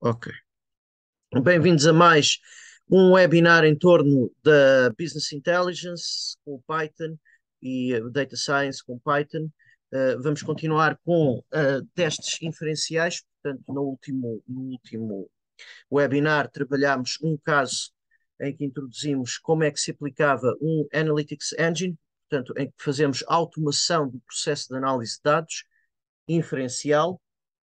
Ok. Bem-vindos a mais um webinar em torno da Business Intelligence com Python e eh, Data Science com Python. Uh, vamos continuar com uh, testes inferenciais. Portanto, no último, no último webinar trabalhámos um caso em que introduzimos como é que se aplicava um Analytics Engine, portanto, em que fazemos automação do processo de análise de dados inferencial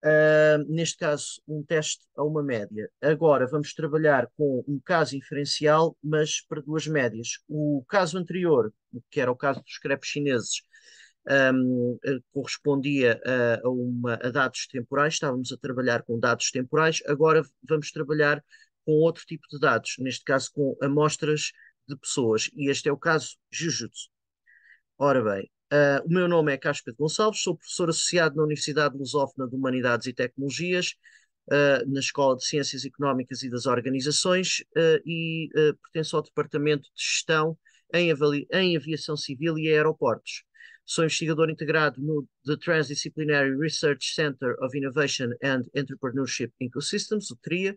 Uh, neste caso, um teste a uma média. Agora vamos trabalhar com um caso inferencial, mas para duas médias. O caso anterior, que era o caso dos crepes chineses, um, correspondia a, a, uma, a dados temporais, estávamos a trabalhar com dados temporais, agora vamos trabalhar com outro tipo de dados, neste caso com amostras de pessoas, e este é o caso Jujutsu. Ora bem, Uh, o meu nome é Casper Gonçalves, sou professor associado na Universidade Lusófona de Humanidades e Tecnologias, uh, na Escola de Ciências Económicas e das Organizações uh, e pertenço ao Departamento de Gestão em, em, Aviação Civil e Aeroportos. Sou investigador integrado no The Transdisciplinary Research Center of Innovation and Entrepreneurship Ecosystems, o TRIA,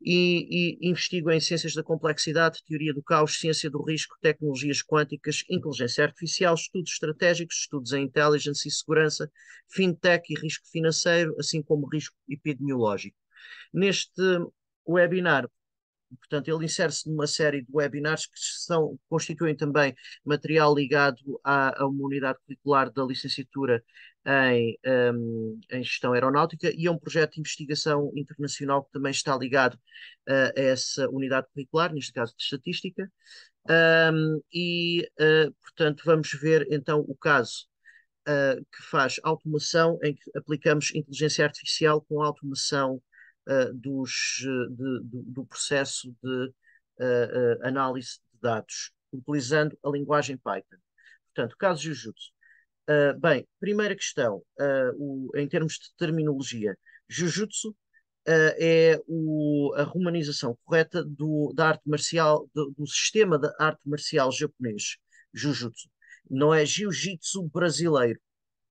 e, e investigo em ciências da complexidade, teoria do caos, ciência do risco, tecnologias quânticas, inteligência artificial, estudos estratégicos, estudos em inteligência e segurança, fintech e risco financeiro, assim como risco epidemiológico. Neste webinar, portanto, ele insere-se numa série de webinars que são, constituem também material ligado à, a uma unidade curricular da licenciatura em, um, em gestão aeronáutica e é um projeto de investigação internacional que também está ligado uh, a essa unidade curricular, neste caso de estatística. Um, e, uh, portanto, vamos ver então o caso uh, que faz automação, em que aplicamos inteligência artificial com a automação dos, de, do, do, processo de análise de dados, utilizando a linguagem Python. Portanto, o caso Jujutsu Uh, bem, primeira questão, uh, o, em termos de terminologia, Jujutsu uh, é o, a romanização correta do, da arte marcial, do, do, sistema da arte marcial japonês, Jujutsu. Não é Jiu-Jitsu brasileiro.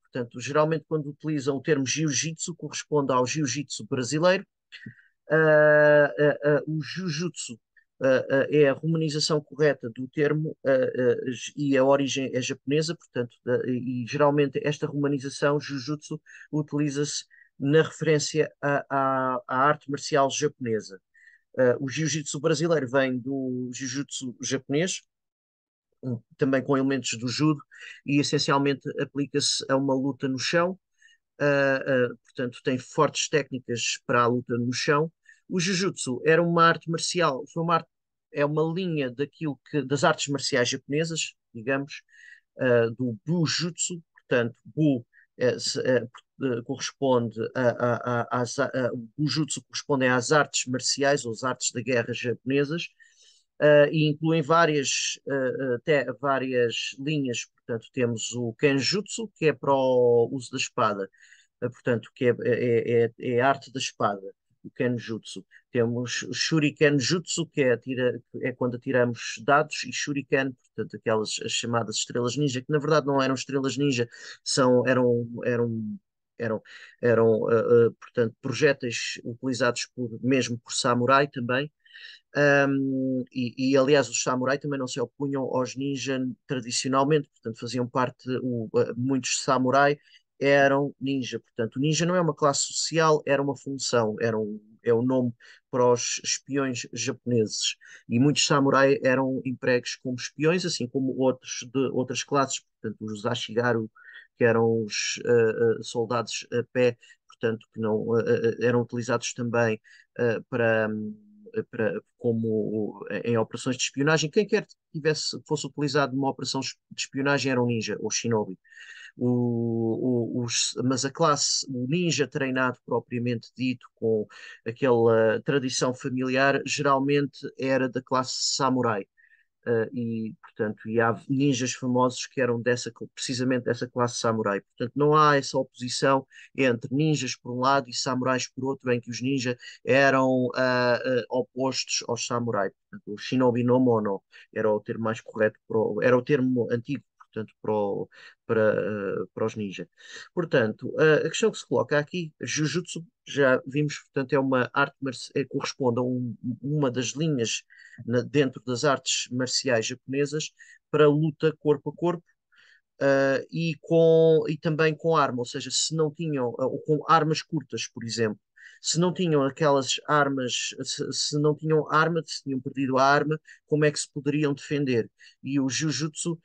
Portanto, geralmente quando utilizam o termo Jiu-Jitsu, corresponde ao Jiu-Jitsu brasileiro. o Jujutsu é a romanização correta do termo e a origem é japonesa, portanto, e geralmente esta romanização, Jujutsu, utiliza-se na referência à, arte marcial japonesa. o Jiu-Jitsu brasileiro vem do Jiu-Jitsu japonês, também com elementos do judo, e essencialmente aplica-se a uma luta no chão, Uh, uh, portanto, tem fortes técnicas para a luta no chão o Jujutsu era uma arte marcial, foi uma arte, é uma linha daquilo que, das artes marciais japonesas, digamos, uh, do Bujutsu, portanto, Bu é, é, corresponde a, a, a, às, a, o Bujutsu corresponde às artes marciais ou às artes da guerra japonesas, Uh, e incluem várias, uh, ah, até várias linhas. Portanto, temos o Kenjutsu, que é para o uso da espada, portanto, que é, é, é, é, a arte da espada o Kenjutsu. Temos o Shuriken Jutsu, que é, é quando atiramos dados, e Shuriken, portanto, aquelas chamadas estrelas ninja, que na verdade não eram estrelas ninja, são, eram, eram eram, eram uh, uh, portanto, projéteis utilizados por, mesmo por samurai também. Um, e, e, aliás, os samurai também não se opunham aos ninjas tradicionalmente, portanto, faziam parte, o, uh, muitos samurai eram ninja. Portanto, o ninja não é uma classe social, era uma função, era um, é o um nome para os espiões japoneses. E muitos samurai eram empregos como espiões, assim como outros de outras classes, portanto, os Ashigaru, que eram os uh, uh, soldados a pé, portanto, que não uh, eram utilizados também para. Para, como em operações de espionagem, quem quer que tivesse, fosse utilizado numa operação de espionagem era um ninja ou shinobi o, o, os, mas a classe, o ninja treinado propriamente dito, com aquela tradição familiar, geralmente era da classe samurai. Uh, e, portanto, e há ninjas famosos que eram dessa, precisamente dessa classe samurai. Portanto, não há essa oposição entre ninjas por um lado e samurais por outro, em que os ninjas eram uh, uh, opostos aos samurai. Portanto, o shinobi no mono era o termo mais correto, era o termo antigo portanto, para, o, para, eh, para os ninja. Portanto, a questão que se coloca aqui, Jujutsu, já vimos, portanto, é uma arte, é, corresponde a um, uma das linhas na, dentro das artes marciais japonesas para luta corpo a corpo, Uh, e, com, e também com arma, ou seja, se não tinham, ou com armas curtas, por exemplo, se não tinham aquelas armas, se, se, não tinham arma, se tinham perdido a arma, como é que se poderiam defender? E o Jujutsu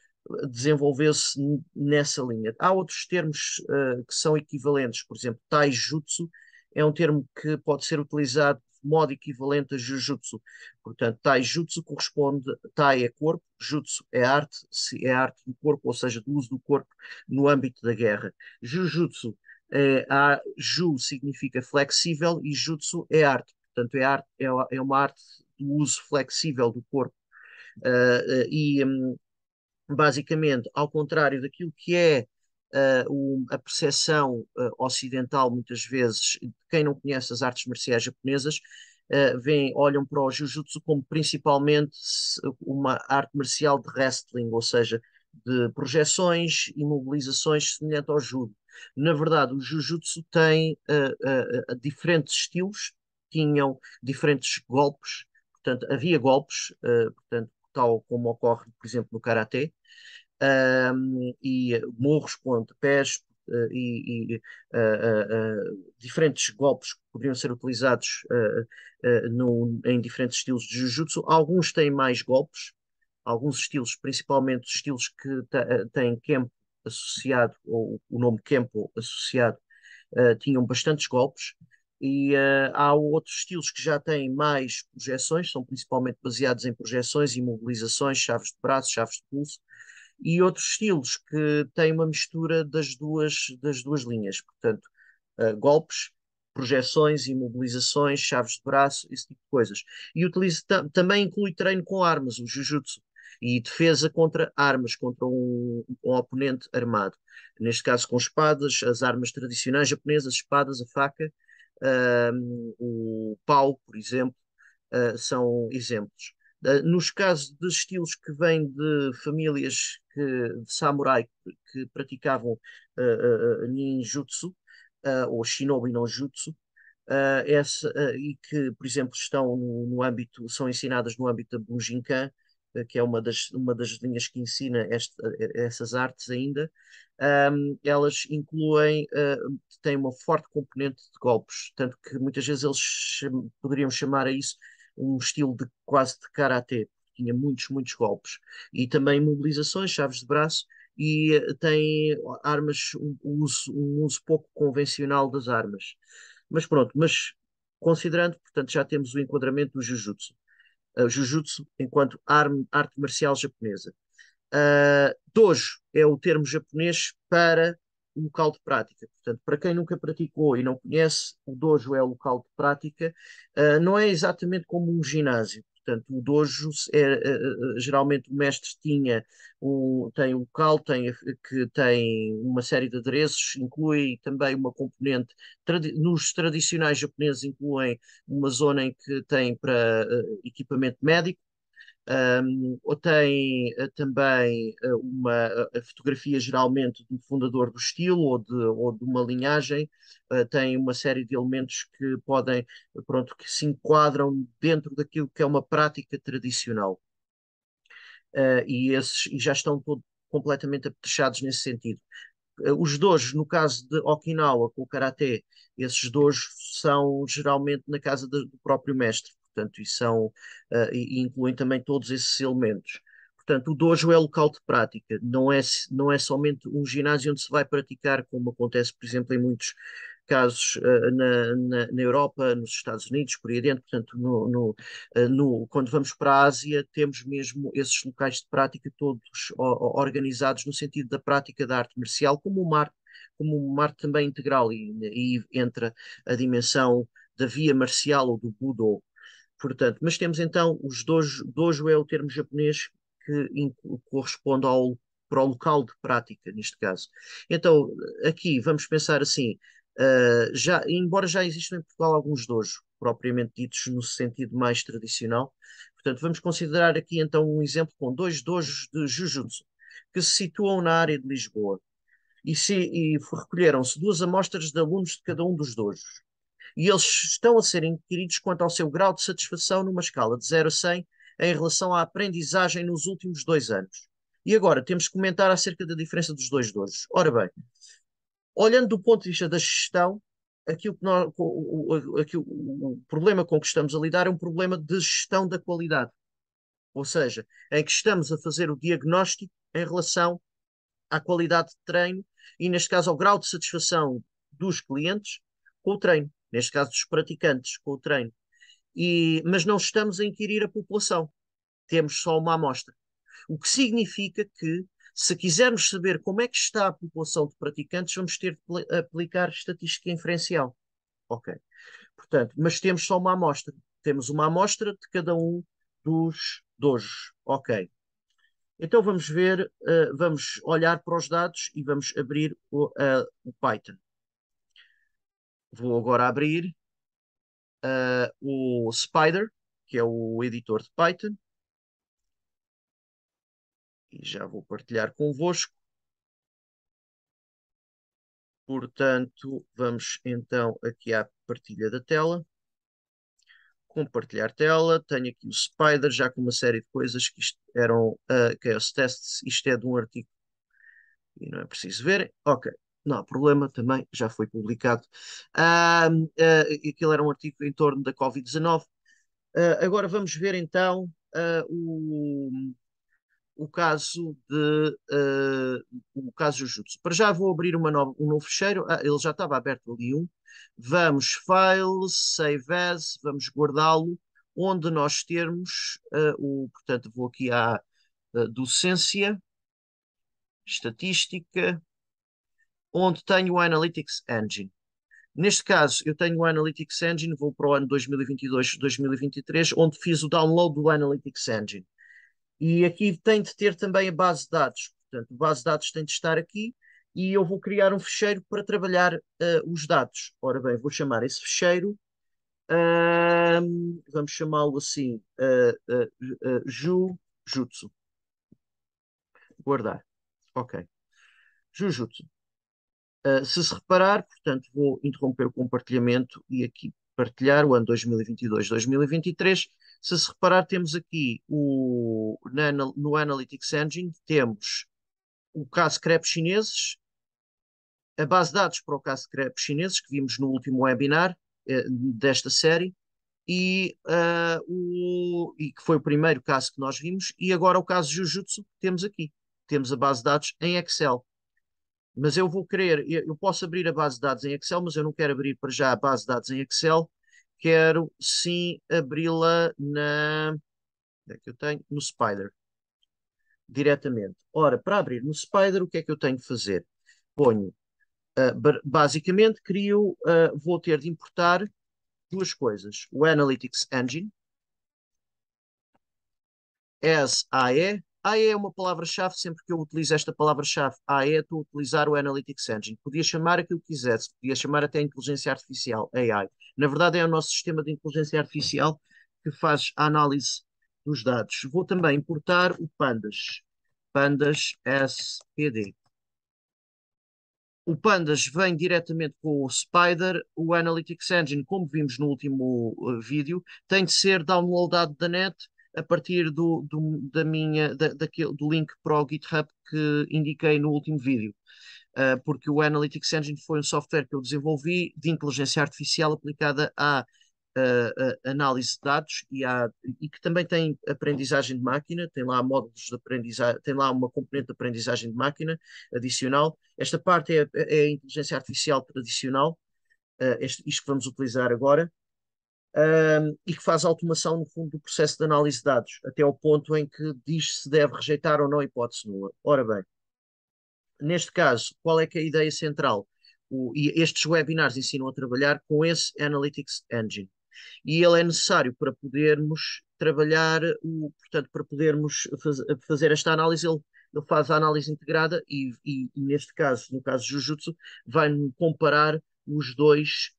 desenvolveu-se nessa linha. Há outros termos uh, que são equivalentes, por exemplo, taijutsu é um termo que pode ser utilizado de modo equivalente a jujutsu. Portanto, taijutsu corresponde, tai é corpo, jutsu é arte, é arte do corpo, ou seja, do uso do corpo no âmbito da guerra. Jujutsu é, eh, a, ju significa flexível e jutsu é arte. Portanto, é, arte, é, é uma arte do uso flexível do corpo. Uh, uh, e um, basicamente, ao contrário daquilo que é uh, o, a percepção uh, ocidental, muitas vezes, de quem não conhece as artes marciais japonesas, uh, vem, olham para o jiu-jitsu como principalmente uma arte marcial de wrestling, ou seja, de projeções e mobilizações semelhante ao judo. Na verdade, o jiu-jitsu tem diferentes estilos, tinham diferentes golpes, portanto, havia golpes, portanto, tal como ocorre, por exemplo, no karatê um, e morros com antepés uh, eh, e, e uh, diferentes golpes que poderiam ser utilizados no, em diferentes estilos de jiu-jitsu. Alguns têm mais golpes, alguns estilos, principalmente os estilos que têm Kempo associado, ou o nome Kempo associado, tinham bastantes golpes e uh, há outros estilos que já têm mais projeções, são principalmente baseados em projeções, imobilizações, chaves de braço, chaves de pulso, e outros estilos que têm uma mistura das duas, das duas linhas, portanto, uh, golpes, projeções, imobilizações, chaves de braço, esse tipo de coisas. E utiliza, também inclui treino com armas, o jiu-jitsu, e defesa contra armas, contra um, um, oponente armado. Neste caso com espadas, as armas tradicionais japonesas, espadas, a faca, o pau, por exemplo, ah, são exemplos. Ah, nos casos de estilos que vêm de famílias que, de samurai que, que praticavam ah, ninjutsu, ou shinobi no jutsu, essa, e que, por exemplo, estão no, no âmbito, são ensinadas no âmbito da Bunjinkan, que é uma das, uma das linhas que ensina este, essas artes ainda, um, elas incluem, uh, têm uma forte componente de golpes, tanto que muitas vezes eles cham poderiam chamar a isso um estilo de quase de karatê, tinha muitos, muitos golpes, e também mobilizações, chaves de braço, e ah, tem armas, um uso, um uso pouco convencional das armas. Mas pronto, mas considerando, portanto, já temos o enquadramento do jiu-jitsu uh, Jujutsu enquanto arme, arte marcial japonesa. Uh, dojo é o termo japonês para o local de prática. Portanto, para quem nunca praticou e não conhece, o dojo é o local de prática, uh, não é exatamente como um ginásio. Portanto, o dojo é, eh, eh, eh, geralmente o mestre tinha um, tem um local tem, que tem uma série de adereços, inclui também uma componente, tradi nos tradicionais japoneses incluem uma zona em que tem para equipamento médico, ou tem eh, também eh, uma eh, a fotografia geralmente do fundador do estilo ou de, ou de uma linhagem, tem uma série de elementos que podem, pronto, que se enquadram dentro daquilo que é uma prática tradicional. e esses e já estão completamente apetrechados nesse sentido. Os dojos, no caso de Okinawa com o Karaté, esses dojos são geralmente na casa do próprio mestre portanto, e, são, uh, e incluem também todos esses elementos. Portanto, o dojo é local de prática, não é, não é somente um ginásio onde se vai praticar, como acontece, por exemplo, em muitos casos uh, na, na, na, Europa, nos Estados Unidos, por aí dentro Portanto, no, no, uh, no, quando vamos para a Ásia, temos mesmo esses locais de prática todos organizados no sentido da prática da arte marcial, como uma arte, como uma arte também é integral, e, e entra a dimensão da via marcial ou do Budo, Portanto, mas temos então os dois Dojo é o termo japonês que corresponde ao, para o local de prática, neste caso. Então, aqui vamos pensar assim: uh, já, embora já existam em Portugal alguns dojo, propriamente ditos no sentido mais tradicional, portanto, vamos considerar aqui então um exemplo com dois dojos de jujutsu que se situam na área de Lisboa e, se, e recolheram-se duas amostras de alunos de cada um dos dojos e eles estão a ser inquiridos quanto ao seu grau de satisfação numa escala de 0 a 100 em relação à aprendizagem nos últimos dois anos. E agora temos que comentar acerca da diferença dos dois dores. Ora bem, olhando do ponto de vista da gestão, aquilo que nós, o, aquilo, o problema com que estamos a lidar é um problema de gestão da qualidade. Ou seja, em que estamos a fazer o diagnóstico em relação à qualidade de treino e, neste caso, ao grau de satisfação dos clientes com o treino neste caso dos praticantes, com o treino. E, mas não estamos a inquirir a população, temos só uma amostra. O que significa que, se quisermos saber como é que está a população de praticantes, vamos ter de aplicar estatística inferencial. Ok. Portanto, mas temos só uma amostra. Temos uma amostra de cada um dos dojos. Ok. Então vamos ver, uh, vamos olhar para os dados e vamos abrir o, uh, o Python vou agora abrir uh, o Spider, que é o editor de Python. E já vou partilhar convosco. Portanto, vamos então aqui à partilha da tela. Compartilhar tela. Tenho aqui o Spider, já com uma série de coisas que eram uh, eh, Chaos é Tests. Isto é de um artigo e não é preciso ver. Ok, não há problema, também já foi publicado. Ah, aquilo era um artigo em torno da Covid-19. Ah, agora vamos ver então ah, o, o caso de o caso Jujutsu. Para já vou abrir uma nova, um novo fecheiro, ele já estava aberto ali um. Vamos files, save as, vamos guardá-lo, onde nós termos o, portanto, vou aqui à docência, estatística, onde tenho o Analytics Engine. Neste caso, eu tenho o Analytics Engine, vou para o ano 2022-2023, onde fiz o download do Analytics Engine. E aqui tem de ter também a base de dados. Portanto, a base de dados tem de estar aqui e eu vou criar um fecheiro para trabalhar uh, os dados. Ora bem, vou chamar esse fecheiro, uh, vamos chamá-lo assim, uh, eh, eh, Jujutsu. Guardar. Ok. Jujutsu. Ah, se se reparar, portanto, vou interromper o compartilhamento e aqui partilhar o ano 2022-2023. Se se reparar, temos aqui o, na, no Analytics Engine, temos o caso crepes chineses, a base de dados para o caso crepes chineses, que vimos no último webinar eh, desta série, e, uh, o, e que foi o primeiro caso que nós vimos, e agora o caso Jujutsu que temos aqui. Temos a base de dados em Excel mas eu vou querer, eu posso abrir a base de dados em Excel, mas eu não quero abrir para já a base de dados em Excel, quero sim abri-la na, onde é que eu tenho? No Spider, diretamente. Ora, para abrir no Spider, o que é que eu tenho de fazer? Ponho, uh, basicamente, crio, uh, vou ter de importar duas coisas, o Analytics Engine, SAE AE é uma palavra-chave, sempre que eu utilizo esta palavra-chave AE, estou a utilizar o Analytics Engine. Podia chamar aquilo que quisesse, podia chamar até inteligência artificial, AI. Na verdade, é o nosso sistema de inteligência artificial que faz a análise dos dados. Vou também importar o Pandas, Pandas SPD. O Pandas vem diretamente com o Spider, o Analytics Engine, como vimos no último uh, vídeo, tem de ser downloadado da net a partir do, do da minha, da, daquele, do link para o GitHub que indiquei no último vídeo. Uh, porque o Analytics Engine foi um software que eu desenvolvi de inteligência artificial aplicada à uh, análise de dados e, à, e, que também tem aprendizagem de máquina, tem lá módulos de aprendizagem, tem lá uma componente de aprendizagem de máquina adicional. Esta parte é, é a inteligência artificial tradicional, uh, este, isto que vamos utilizar agora um, e que faz automação, no fundo, do processo de análise de dados, até ao ponto em que diz se deve rejeitar ou não a hipótese nula. Ora bem, neste caso, qual é que é a ideia central? O, e estes webinars ensinam a trabalhar com esse Analytics Engine. E ele é necessário para podermos trabalhar, o, portanto, para podermos faz, fazer esta análise, ele, ele faz a análise integrada e, e, e, neste caso, no caso Jujutsu, vai comparar os dois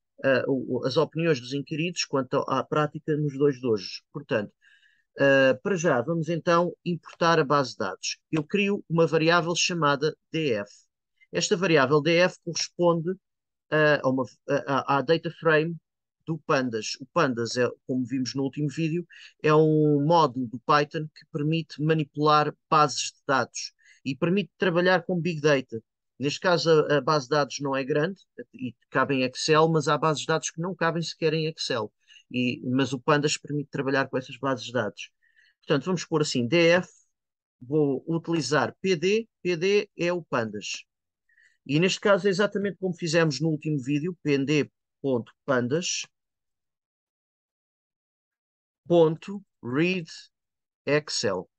uh, as opiniões dos inquiridos quanto à prática nos dois de hoje. Portanto, uh, para já, vamos então importar a base de dados. Eu crio uma variável chamada df. Esta variável df corresponde a, uma, a, a data frame do Pandas. O Pandas, é, como vimos no último vídeo, é um módulo do Python que permite manipular bases de dados e permite trabalhar com Big Data. Neste caso, a, a, base de dados não é grande e cabe em Excel, mas há bases de dados que não cabem sequer em Excel. E, mas o Pandas permite trabalhar com essas bases de dados. Portanto, vamos pôr assim, df, vou utilizar pd, pd é o Pandas. E neste caso é exatamente como fizemos no último vídeo, pd.pandas, ponto, read Excel.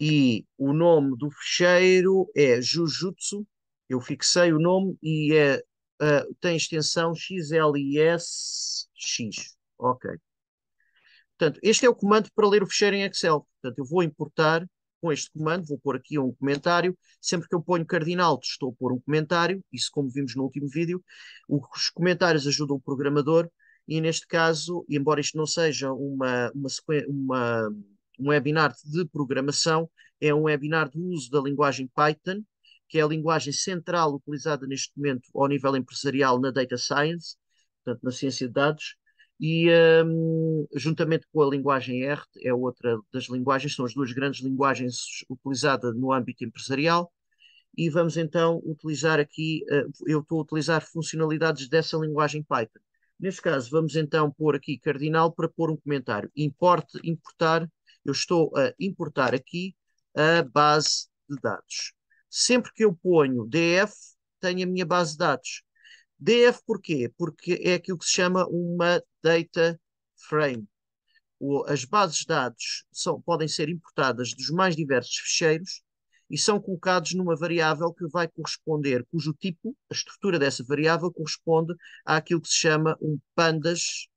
e o nome do fecheiro é Jujutsu. Eu fixei o nome e é, uh, tem extensão XLISX. Ok. Portanto, este é o comando para ler o fecheiro em Excel. Portanto, eu vou importar com este comando, vou pôr aqui um comentário. Sempre que eu ponho cardinal, estou a pôr um comentário. Isso, como vimos no último vídeo, os comentários ajudam o programador. E neste caso, embora isto não seja uma, uma, uma um webinar de programação é um webinar do uso da linguagem Python, que é a linguagem central utilizada neste momento ao nível empresarial na data science, portanto, na ciência de dados, e um, juntamente com a linguagem R, é outra das linguagens, são as duas grandes linguagens utilizadas no âmbito empresarial, e vamos então utilizar aqui, uh, eu estou a utilizar funcionalidades dessa linguagem Python. Neste caso, vamos então pôr aqui cardinal para pôr um comentário. Importe, importar eu estou a importar aqui a base de dados. Sempre que eu ponho DF, tenho a minha base de dados. DF porquê? Porque é aquilo que se chama uma data frame. As bases de dados são, podem ser importadas dos mais diversos ficheiros e são colocados numa variável que vai corresponder, cujo tipo, a estrutura dessa variável, corresponde àquilo que se chama um pandas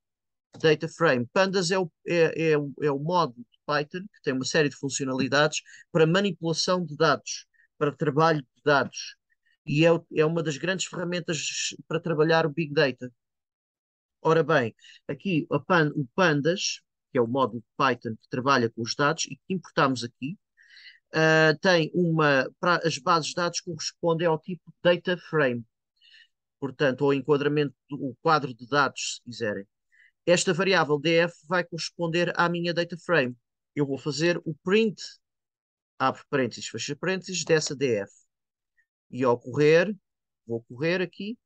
data frame. Pandas é o, é, é, é o, é o modo Python, que tem uma série de funcionalidades para manipulação de dados, para trabalho de dados. E é, é uma das grandes ferramentas para trabalhar o Big Data. Ora bem, aqui Pan, o Pandas, que é o módulo de Python que trabalha com os dados e que importamos aqui, uh, tem uma. para as bases de dados correspondem ao tipo Data Frame, portanto, ou enquadramento, o quadro de dados, se quiserem. Esta variável df vai corresponder à minha data frame, eu vou fazer o print, abre parênteses, fecha parênteses, dessa df. E ao correr, vou correr aqui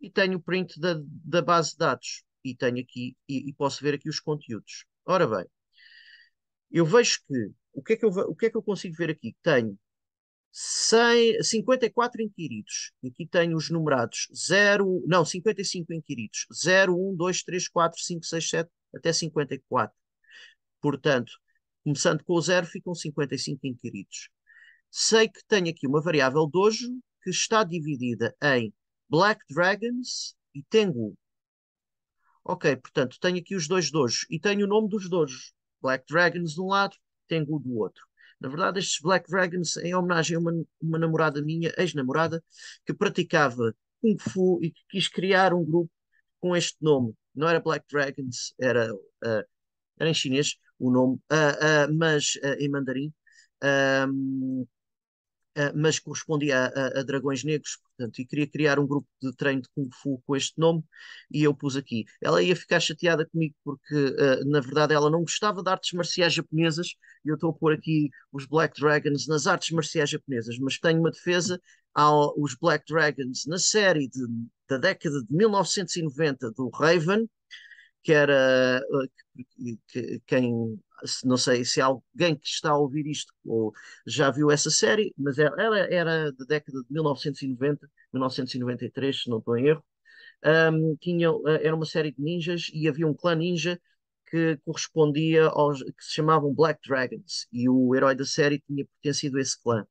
e tenho o print da, da base de dados. E tenho aqui, e, e posso ver aqui os conteúdos. Ora bem, eu vejo que o que é que eu, o que é que eu consigo ver aqui? Tenho 100, 54 inquiridos. Aqui tenho os numerados 0, não, 55 inquiridos. 0, 1, 2, 3, 4, 5, 6, 7 até 54. Portanto, começando com o zero, ficam 55 inquiridos. Sei que tenho aqui uma variável dojo que está dividida em Black Dragons e Tengu. Ok, portanto, tenho aqui os dois dojos e tenho o nome dos dojos. Black Dragons de um lado, Tengu do outro. Na verdade, estes Black Dragons é em homenagem a uma, uma namorada minha, ex-namorada, que praticava Kung Fu e que quis criar um grupo com este nome. Não era Black Dragons, era, uh, era em chinês, o nome, uh, uh, mas ah, em mandarim, mas correspondia a, a, a, Dragões Negros, portanto, e queria criar um grupo de treino de Kung Fu com este nome, e eu pus aqui. Ela ia ficar chateada comigo porque, na verdade, ela não gostava de artes marciais japonesas, e eu estou a pôr aqui os Black Dragons nas artes marciais japonesas, mas tenho uma defesa aos Black Dragons na série de, da década de 1990 do Raven, que era eh, quem não sei se alguém que está a ouvir isto ou já viu essa série, mas ela era da década de 1990, 1993, se não estou em erro. Um, tinha, eh, era uma série de ninjas e havia um clã ninja que correspondia aos que se chamavam Black Dragons e o herói da série tinha pertencido a esse clã.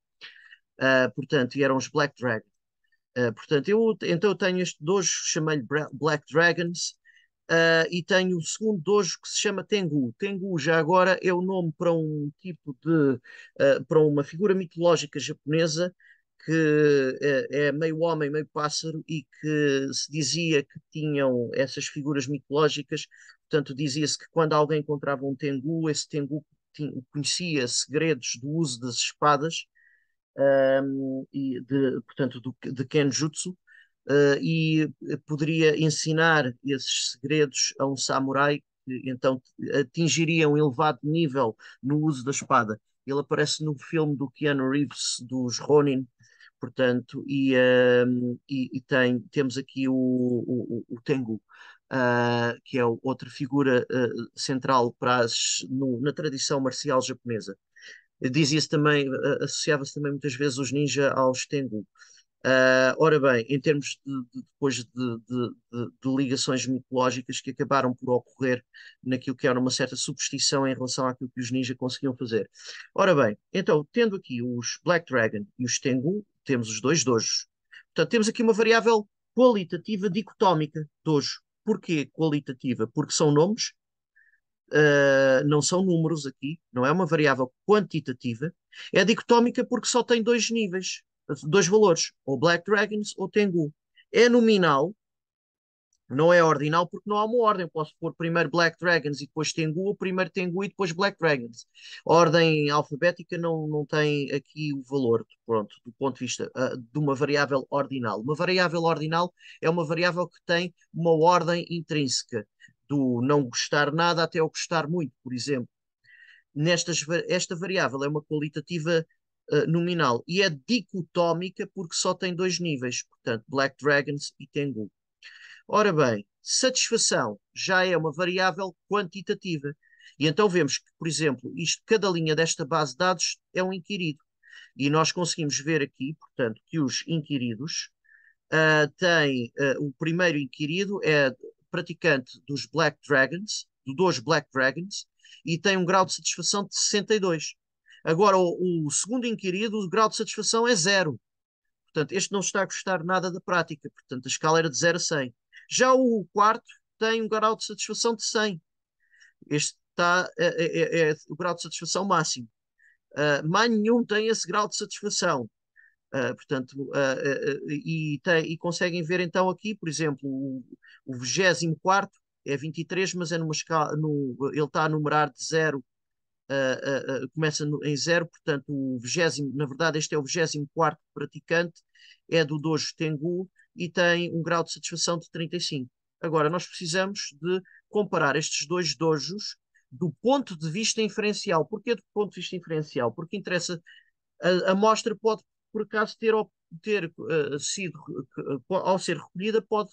Uh, portanto, e eram os Black Dragons. Uh, portanto, eu, então eu tenho este, dois hoje chamei-lhe Black Dragons, Uh, e tenho o segundo dojo que se chama Tengu. Tengu já agora é o nome para um tipo de uh, para uma figura mitológica japonesa que é, é, meio homem, meio pássaro e que se dizia que tinham essas figuras mitológicas. Portanto, dizia-se que quando alguém encontrava um Tengu, esse Tengu tinha, conhecia segredos do uso das espadas um, ah, e de, portanto do, de Kenjutsu uh, e eh, poderia ensinar esses segredos a um samurai que então atingiria um elevado nível no uso da espada. Ele aparece no filme do Keanu Reeves, dos Ronin, portanto, e, ehm, e, e tem, temos aqui o, o, o Tengu. Uh, que é outra figura uh, central para as, no, na tradição marcial japonesa. Dizia-se também, associava-se também muitas vezes os ninja aos Tengu. Uh, ora bem, em termos de, de depois de, de, de, ligações mitológicas que acabaram por ocorrer naquilo que era uma certa superstição em relação àquilo que os ninjas conseguiam fazer. Ora bem, então, tendo aqui os Black Dragon e os Tengu, temos os dois dojos. Portanto, temos aqui uma variável qualitativa dicotómica, dojo. Porquê qualitativa? Porque são nomes, uh, não são números aqui, não é uma variável quantitativa. É dicotómica porque só tem dois níveis dois valores, ou Black Dragons ou Tengu. É nominal, não é ordinal porque não há uma ordem. Posso pôr primeiro Black Dragons e depois Tengu, ou primeiro Tengu e depois Black Dragons. A ordem alfabética não, não tem aqui o valor, pronto, do ponto de vista uh, de uma variável ordinal. Uma variável ordinal é uma variável que tem uma ordem intrínseca, do não gostar nada até o gostar muito, por exemplo. Nestas, esta variável é uma qualitativa eh, nominal. E é dicotómica porque só tem dois níveis, portanto, Black Dragons e Tengu. Ora bem, satisfação já é uma variável quantitativa. E então vemos que, por exemplo, isto, cada linha desta base de dados é um inquirido. E nós conseguimos ver aqui, portanto, que os inquiridos uh, têm. Uh, o primeiro inquirido é praticante dos Black Dragons, dos Black Dragons, e tem um grau de satisfação de 62. Agora, o, o segundo inquirido, o grau de satisfação é zero. Portanto, este não está a custar nada da prática. Portanto, a escala era de 0 a 100. Já o quarto tem um grau de satisfação de 100. Este está, é, é, é, é o grau de satisfação máximo. Uh, mais nenhum tem esse grau de satisfação. Uh, portanto, uh, e, tem, e, conseguem ver então aqui, por exemplo, o, o 24 é 23, mas é numa escala, no, ele está a numerar de 0 uh, uh, começa no, em zero, portanto, o vigésimo, na verdade, este é o 24 praticante, é do Dojo Tengu e tem um grau de satisfação de 35. Agora, nós precisamos de comparar estes dois dojos do ponto de vista inferencial. Porquê do ponto de vista inferencial? Porque interessa, a amostra pode, por acaso, ter, ter uh, sido, eh, ao ser recolhida, pode,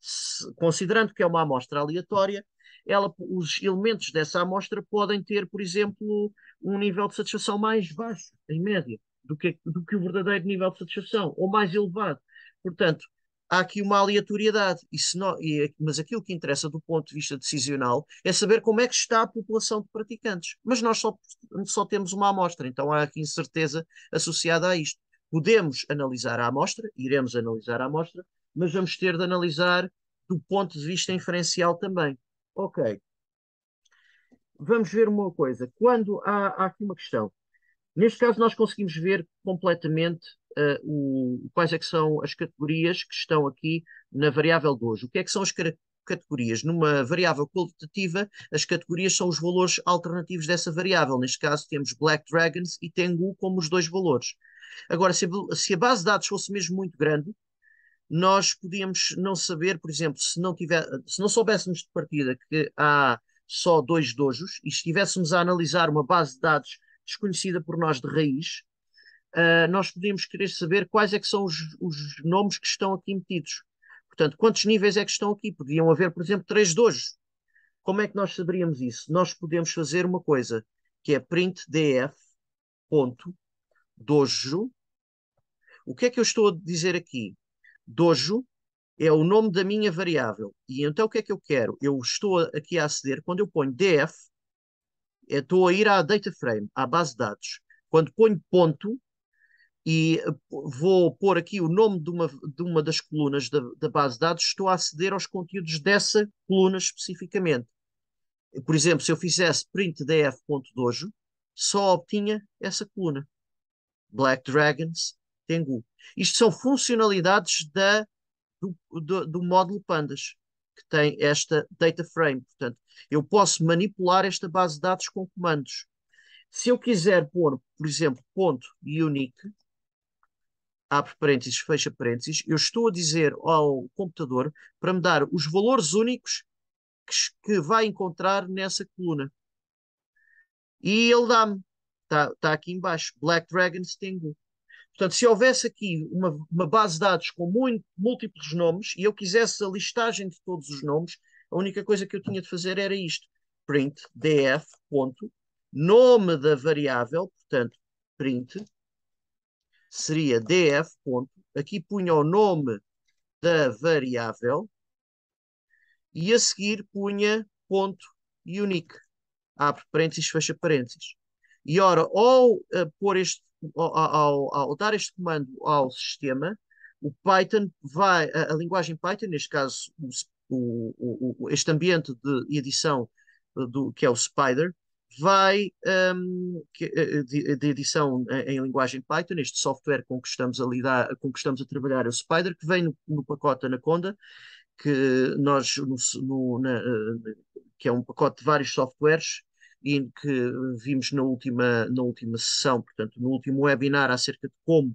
se, considerando que é uma amostra aleatória, ela, os elementos dessa amostra podem ter, por exemplo, um nível de satisfação mais baixo, em média, do que, do que o verdadeiro nível de satisfação, ou mais elevado. Portanto, há aqui uma aleatoriedade. Não, e, é, mas aquilo que interessa do ponto de vista decisional é saber como é que está a população de praticantes. Mas nós só, só temos uma amostra, então há aqui incerteza associada a isto. Podemos analisar a amostra, iremos analisar a amostra, mas vamos ter de analisar do ponto de vista inferencial também. Ok. Vamos ver uma coisa. Quando há, há aqui uma questão. Neste caso, nós conseguimos ver completamente uh, o, quais é que são as categorias que estão aqui na variável de hoje. O que é que são as categorias? Numa variável qualitativa, as categorias são os valores alternativos dessa variável. Neste caso, temos Black Dragons e Tengu como os dois valores. Agora, se a, se a base de dados fosse mesmo muito grande, nós podíamos não saber, por exemplo, se não, tiver, se não soubéssemos de partida que há só dois dojos e estivéssemos a analisar uma base de dados desconhecida por nós de raiz, uh, nós podíamos querer saber quais é que são os, os, nomes que estão aqui metidos. Portanto, quantos níveis é que estão aqui? Podiam haver, por exemplo, três dojos. Como é que nós saberíamos isso? Nós podemos fazer uma coisa, que é print df ponto dojo. O que é que eu estou a dizer aqui? Dojo é o nome da minha variável. E então o que é que eu quero? Eu estou aqui a aceder, quando eu ponho df, é, estou a ir à data frame, à base de dados. Quando ponho ponto, e eh, vou pôr aqui o nome de uma, de uma das colunas da, da, base de dados, estou a aceder aos conteúdos dessa coluna especificamente. Por exemplo, se eu fizesse print df.dojo, só obtinha essa coluna. Black Dragons, Tengu. Isto são funcionalidades da, do, do, do módulo Pandas, que tem esta data frame. Portanto, eu posso manipular esta base de dados com comandos. Se eu quiser pôr, por exemplo, ponto unique, abre parênteses, fecha parênteses, eu estou a dizer ao computador para me dar os valores únicos que, que vai encontrar nessa coluna. E ele dá-me, está tá aqui embaixo, Black Dragons Tengu. Portanto, se houvesse aqui uma, uma base de dados com muito, múltiplos nomes e eu quisesse a listagem de todos os nomes, a única coisa que eu tinha de fazer era isto: print df. Ponto, nome da variável, portanto, print, seria df. Ponto, aqui punha o nome da variável e a seguir punha ponto unique. Abre parênteses, fecha parênteses. E ora, ao uh, pôr este ao, ao dar este comando ao sistema, o Python vai, a, a linguagem Python, neste caso o, o, o, este ambiente de edição eh, do, que é o Spider, vai um, eh, eh, de, de, edição em, em, linguagem Python, este software com que estamos a lidar, com que estamos a trabalhar é o Spider, que vem no, no pacote Anaconda, que nós no, no, na, que é um pacote de vários softwares e que vimos na última, na última sessão, portanto, no último webinar acerca de como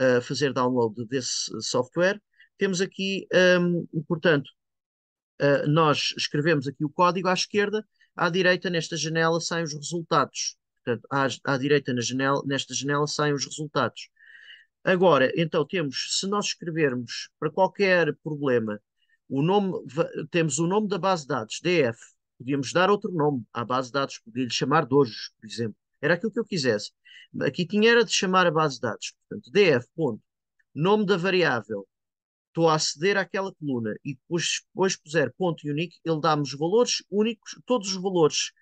uh, fazer download desse software. Temos aqui, um, portanto, uh, nós escrevemos aqui o código à esquerda, à direita, nesta janela, saem os resultados. Portanto, à, à direita, na janela, nesta janela, saem os resultados. Agora, então, temos, se nós escrevermos para qualquer problema, o nome, temos o nome da base de dados, DF, podíamos dar outro nome à base de dados, podia-lhe chamar dojos, por exemplo. Era aquilo que eu quisesse. Aqui tinha era de chamar a base de dados. Portanto, df. Ponto, nome da variável. Estou a aceder àquela coluna e depois, depois puser ponto unique, ele dá-me os valores únicos, todos os valores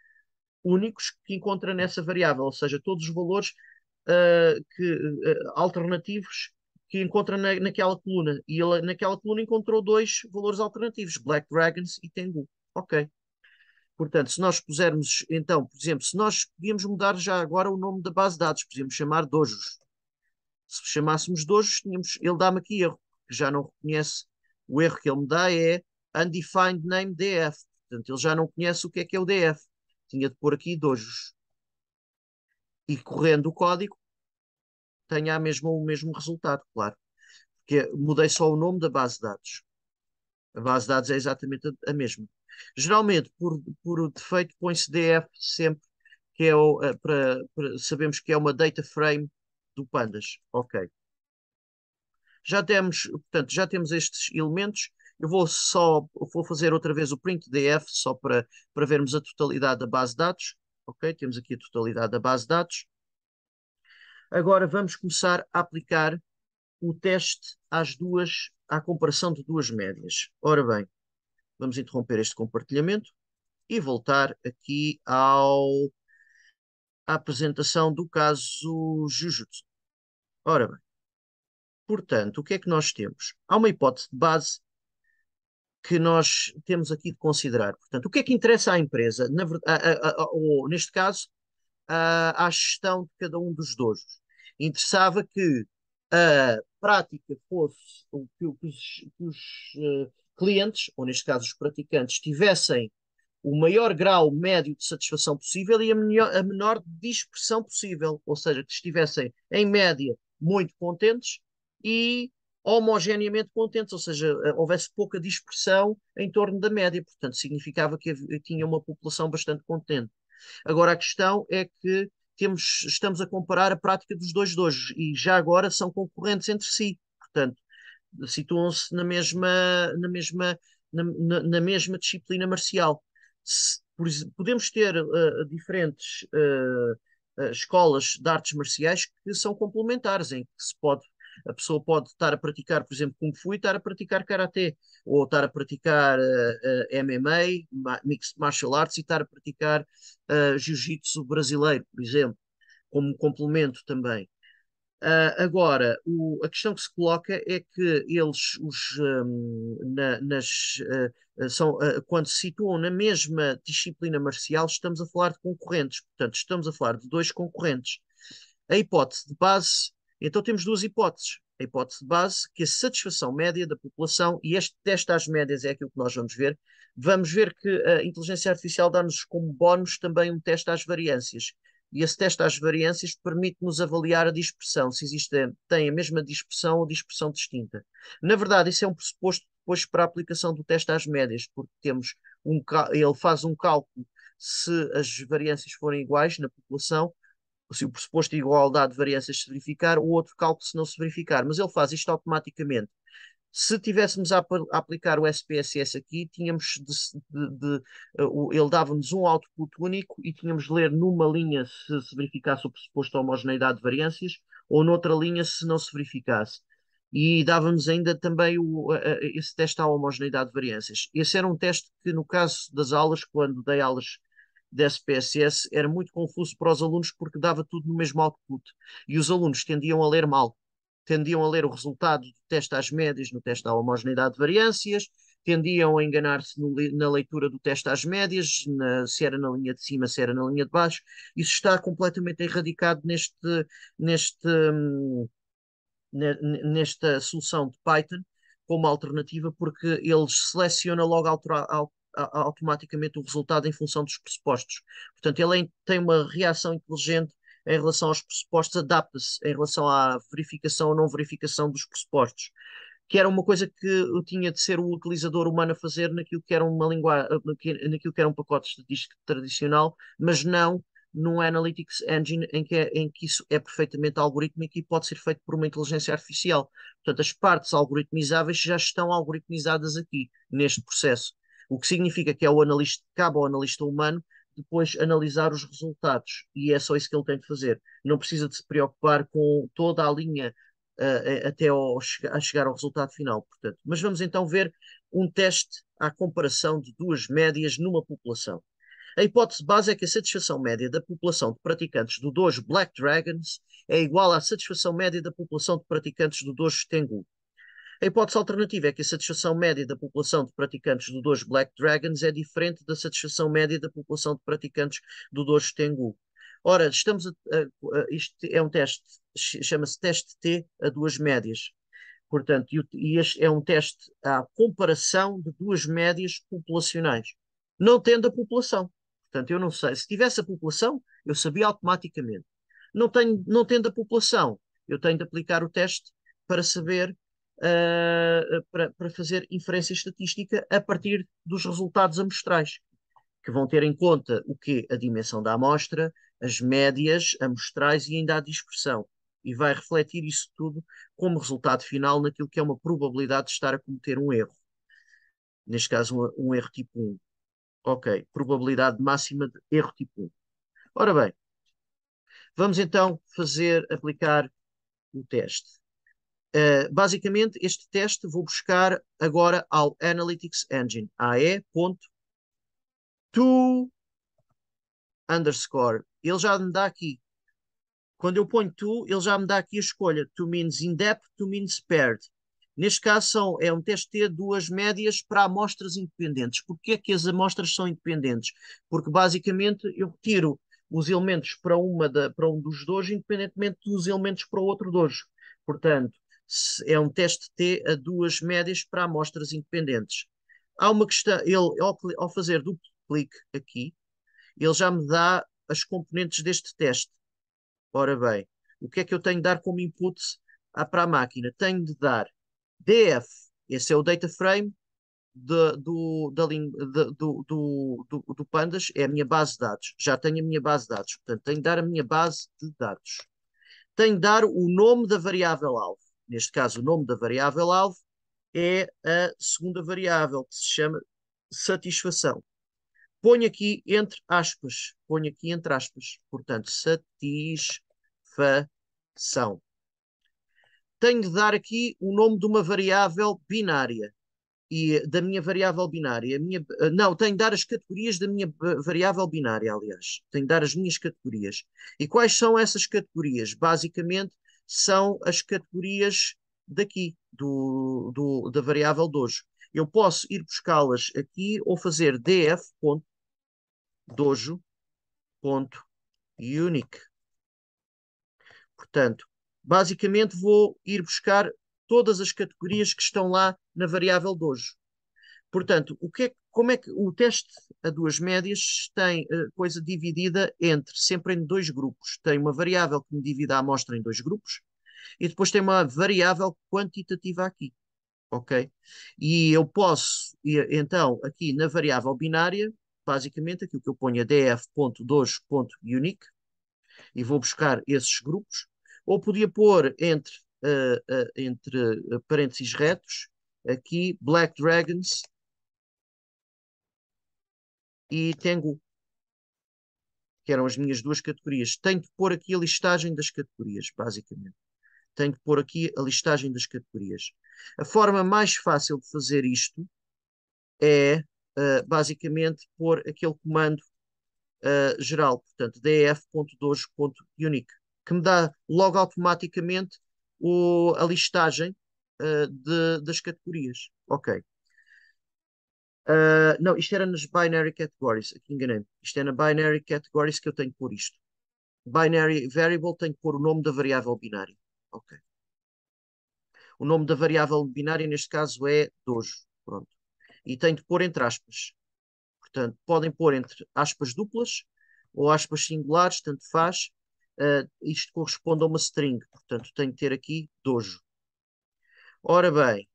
únicos que encontra nessa variável, ou seja, todos os valores uh, que, uh, alternativos que encontra na, naquela coluna. E ele, naquela coluna encontrou dois valores alternativos, Black Dragons e Tengu. Ok, Portanto, se nós pusermos, então, por exemplo, se nós podíamos mudar já agora o nome da base de dados, podíamos chamar Dojos. Se chamássemos Dojos, tínhamos, ele dá-me aqui erro, que já não reconhece. O erro que ele me dá é Undefined Name DF. Portanto, ele já não conhece o que é que é o DF. Tinha de pôr aqui Dojos. E correndo o código, tenha mesmo o mesmo resultado, claro. Porque mudei só o nome da base de dados. A base de dados é exatamente a mesma. Geralmente, por, por defeito, põe-se DF sempre, que é o, eh, para, para, sabemos que é uma data frame do Pandas. Ok. Já temos, portanto, já temos estes elementos. Eu vou só vou fazer outra vez o print DF só para, para vermos a totalidade da base de dados. Ok, temos aqui a totalidade da base de dados. Agora vamos começar a aplicar o teste às duas, à comparação de duas médias. Ora bem, Vamos interromper este compartilhamento e voltar aqui ao, à apresentação do caso Jujutsu. Ora bem, portanto, o que é que nós temos? Há uma hipótese de base que nós temos aqui de considerar. Portanto, o que é que interessa à empresa, na, ou neste caso, à gestão de cada um dos dojos? Interessava que a prática fosse, que, os, que os eh, clientes, ou neste caso os praticantes, tivessem o maior grau médio de satisfação possível e a, menor, a menor dispersão possível, ou seja, que estivessem, em média, muito contentes e homogeneamente contentes, ou seja, eh, houvesse pouca dispersão em torno da média, portanto, significava que tinha uma população bastante contente. Agora, a questão é que temos, estamos a comparar a prática dos dois dojos e já agora são concorrentes entre si, portanto, situam-se na mesma, na, mesma, na, na, na mesma disciplina marcial. Se, por, podemos ter uh, diferentes uh, escolas de artes marciais que são complementares, em que se pode a pessoa pode estar a praticar, por exemplo, Kung Fu e estar a praticar Karatê, ou estar a praticar uh, uh, MMA, ma Mixed Martial Arts, e estar a praticar uh, Jiu-Jitsu brasileiro, por exemplo, como complemento também. Uh, agora, o, a questão que se coloca é que eles, os, um, na, nas, uh, são, uh, quando se situam na mesma disciplina marcial, estamos a falar de concorrentes, portanto, estamos a falar de dois concorrentes. A hipótese de base, então temos duas hipóteses. A hipótese de base, que a satisfação média da população, e este teste às médias é aquilo que nós vamos ver, vamos ver que a inteligência artificial dá-nos como bónus também um teste às variâncias e esse teste às variâncias permite-nos avaliar a dispersão, se existe, tem a mesma dispersão ou dispersão distinta. Na verdade, isso é um pressuposto depois para a aplicação do teste às médias, porque temos um, ele faz um cálculo se as variâncias forem iguais na população, se o pressuposto de igualdade de variâncias se verificar, o outro cálculo se não se verificar, mas ele faz isto automaticamente. Se tivéssemos a, a aplicar o SPSS aqui, tínhamos de, de, de uh, ele dava-nos um output único e tínhamos de ler numa linha se se verificasse o pressuposto de homogeneidade de variâncias ou noutra linha se não se verificasse. E dava-nos ainda também o, uh, esse teste à homogeneidade de variâncias. Esse era um teste que, no caso das aulas, quando dei aulas de SPSS era muito confuso para os alunos porque dava tudo no mesmo output e os alunos tendiam a ler mal tendiam a ler o resultado do teste às médias no teste à homogeneidade de variâncias, tendiam a enganar-se na leitura do teste às médias, na, se era na linha de cima, se era na linha de baixo. Isso está completamente erradicado neste, neste, nesta solução de Python como alternativa, porque ele seleciona logo automaticamente o resultado em função dos pressupostos. Portanto, ele é tem uma reação inteligente em relação aos pressupostos, adapta-se em relação à verificação ou não verificação dos pressupostos, que era uma coisa que tinha de ser o utilizador humano a fazer naquilo que era uma linguagem, naquilo que era um pacote estatístico tradicional, mas não num Analytics Engine em que, é, em que isso é perfeitamente algorítmico e pode ser feito por uma inteligência artificial. Portanto, as partes algoritmizáveis já estão algoritmizadas aqui, neste processo. O que significa que é o analista, cabe ao analista humano depois analisar os resultados. E é só isso que ele tem de fazer. Não precisa de se preocupar com toda a linha uh, até ao, a chegar ao resultado final. Portanto. Mas vamos então ver um teste à comparação de duas médias numa população. A hipótese base é que a satisfação média da população de praticantes do dojo Black Dragons é igual à satisfação média da população de praticantes do dojo Tengu. A hipótese alternativa é que a satisfação média da população de praticantes do dois Black Dragons é diferente da satisfação média da população de praticantes do dois Tengu. Ora, estamos a, a, isto é um teste, chama-se teste T a duas médias. Portanto, e, este é um teste à comparação de duas médias populacionais, não tendo a população. Portanto, eu não sei. Se tivesse a população, eu sabia automaticamente. Não, tenho, não tendo a população, eu tenho de aplicar o teste para saber uh, para, para, fazer inferência estatística a partir dos resultados amostrais, que vão ter em conta o que A dimensão da amostra, as médias amostrais e ainda a dispersão. E vai refletir isso tudo como resultado final naquilo que é uma probabilidade de estar a cometer um erro. Neste caso, um, um erro tipo 1. Ok, probabilidade máxima de erro tipo 1. Ora bem, vamos então fazer, aplicar o teste. Ah, basicamente, este teste vou buscar agora ao Analytics Engine, ae.to underscore. Ele já me dá aqui, quando eu ponho to, ele já me dá aqui a escolha, to means in-depth, to means paired. Neste caso, são, é um teste de duas médias para amostras independentes. Porquê é que as amostras são independentes? Porque, basicamente, eu tiro os elementos para, uma da, para um dos dois independentemente dos elementos para o outro dois Portanto, é um teste T a duas médias para amostras independentes. Há uma questão, ele, ao, ao fazer duplo clique aqui, ele já me dá as componentes deste teste. Ora bem, o que é que eu tenho de dar como input à, para a máquina? Tenho de dar DF, esse é o data frame de, do, da, de, do, do, do, do Pandas, é a minha base de dados. Já tenho a minha base de dados, portanto, tenho de dar a minha base de dados. Tenho de dar o nome da variável alvo neste caso o nome da variável alvo, é a segunda variável, que se chama satisfação. Ponho aqui entre aspas, ponho aqui entre aspas, portanto, satisfação. Tenho de dar aqui o nome de uma variável binária e da minha variável binária. Minha, ah, não, tenho de dar as categorias da minha variável binária, aliás. Tenho de dar as minhas categorias. E quais são essas categorias? Basicamente, são as categorias daqui, do, do, da variável de hoje. Eu posso ir buscá-las aqui ou fazer df.dojo.unique. Portanto, basicamente vou ir buscar todas as categorias que estão lá na variável dojo. Portanto, o que é que como é que o teste a duas médias tem a eh, coisa dividida entre sempre em dois grupos. Tem uma variável que me divide a amostra em dois grupos e depois tem uma variável quantitativa aqui. Ok? E eu posso, então, aqui na variável binária, basicamente aqui o que eu ponho é df.2.unique e vou buscar esses grupos. Ou podia pôr entre, uh, uh, entre parênteses retos aqui Black Dragons e Tengu, que eram as minhas duas categorias. Tenho que pôr aqui a listagem das categorias, basicamente. Tenho que pôr aqui a listagem das categorias. A forma mais fácil de fazer isto é, uh, basicamente, pôr aquele comando uh, geral, portanto, df.doge.unique, que me dá logo automaticamente o, a listagem uh, de, das categorias. Ok. Uh, não, isto era nas binary categories, aqui enganei-me. Isto é na binary categories que eu tenho que pôr isto. Binary variable tenho que pôr o nome da variável binária. Ok. O nome da variável binária neste caso é dojo. Pronto. E tenho de pôr entre aspas. Portanto, podem pôr entre aspas duplas ou aspas singulares, tanto faz. Uh, isto corresponde a uma string. Portanto, tenho que ter aqui dojo. Ora bem,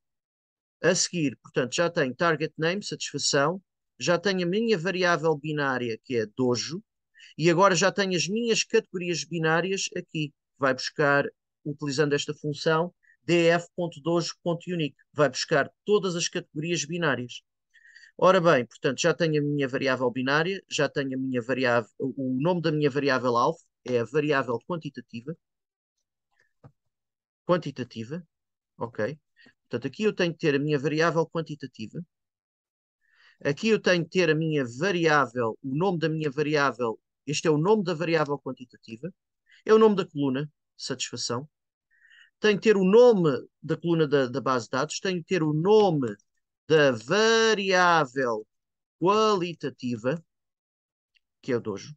a seguir, portanto, já tenho target name, satisfação, já tenho a minha variável binária, que é dojo, e agora já tenho as minhas categorias binárias aqui. Vai buscar, utilizando esta função, df.dojo.unique. Vai buscar todas as categorias binárias. Ora bem, portanto, já tenho a minha variável binária, já tenho a minha variável, o nome da minha variável alvo é a variável quantitativa. Quantitativa, ok. Portanto, aqui eu tenho que ter a minha variável quantitativa. Aqui eu tenho que ter a minha variável, o nome da minha variável. Este é o nome da variável quantitativa. É o nome da coluna, satisfação. Tenho que ter o nome da coluna da, da base de dados. Tenho que ter o nome da variável qualitativa, que é o dojo.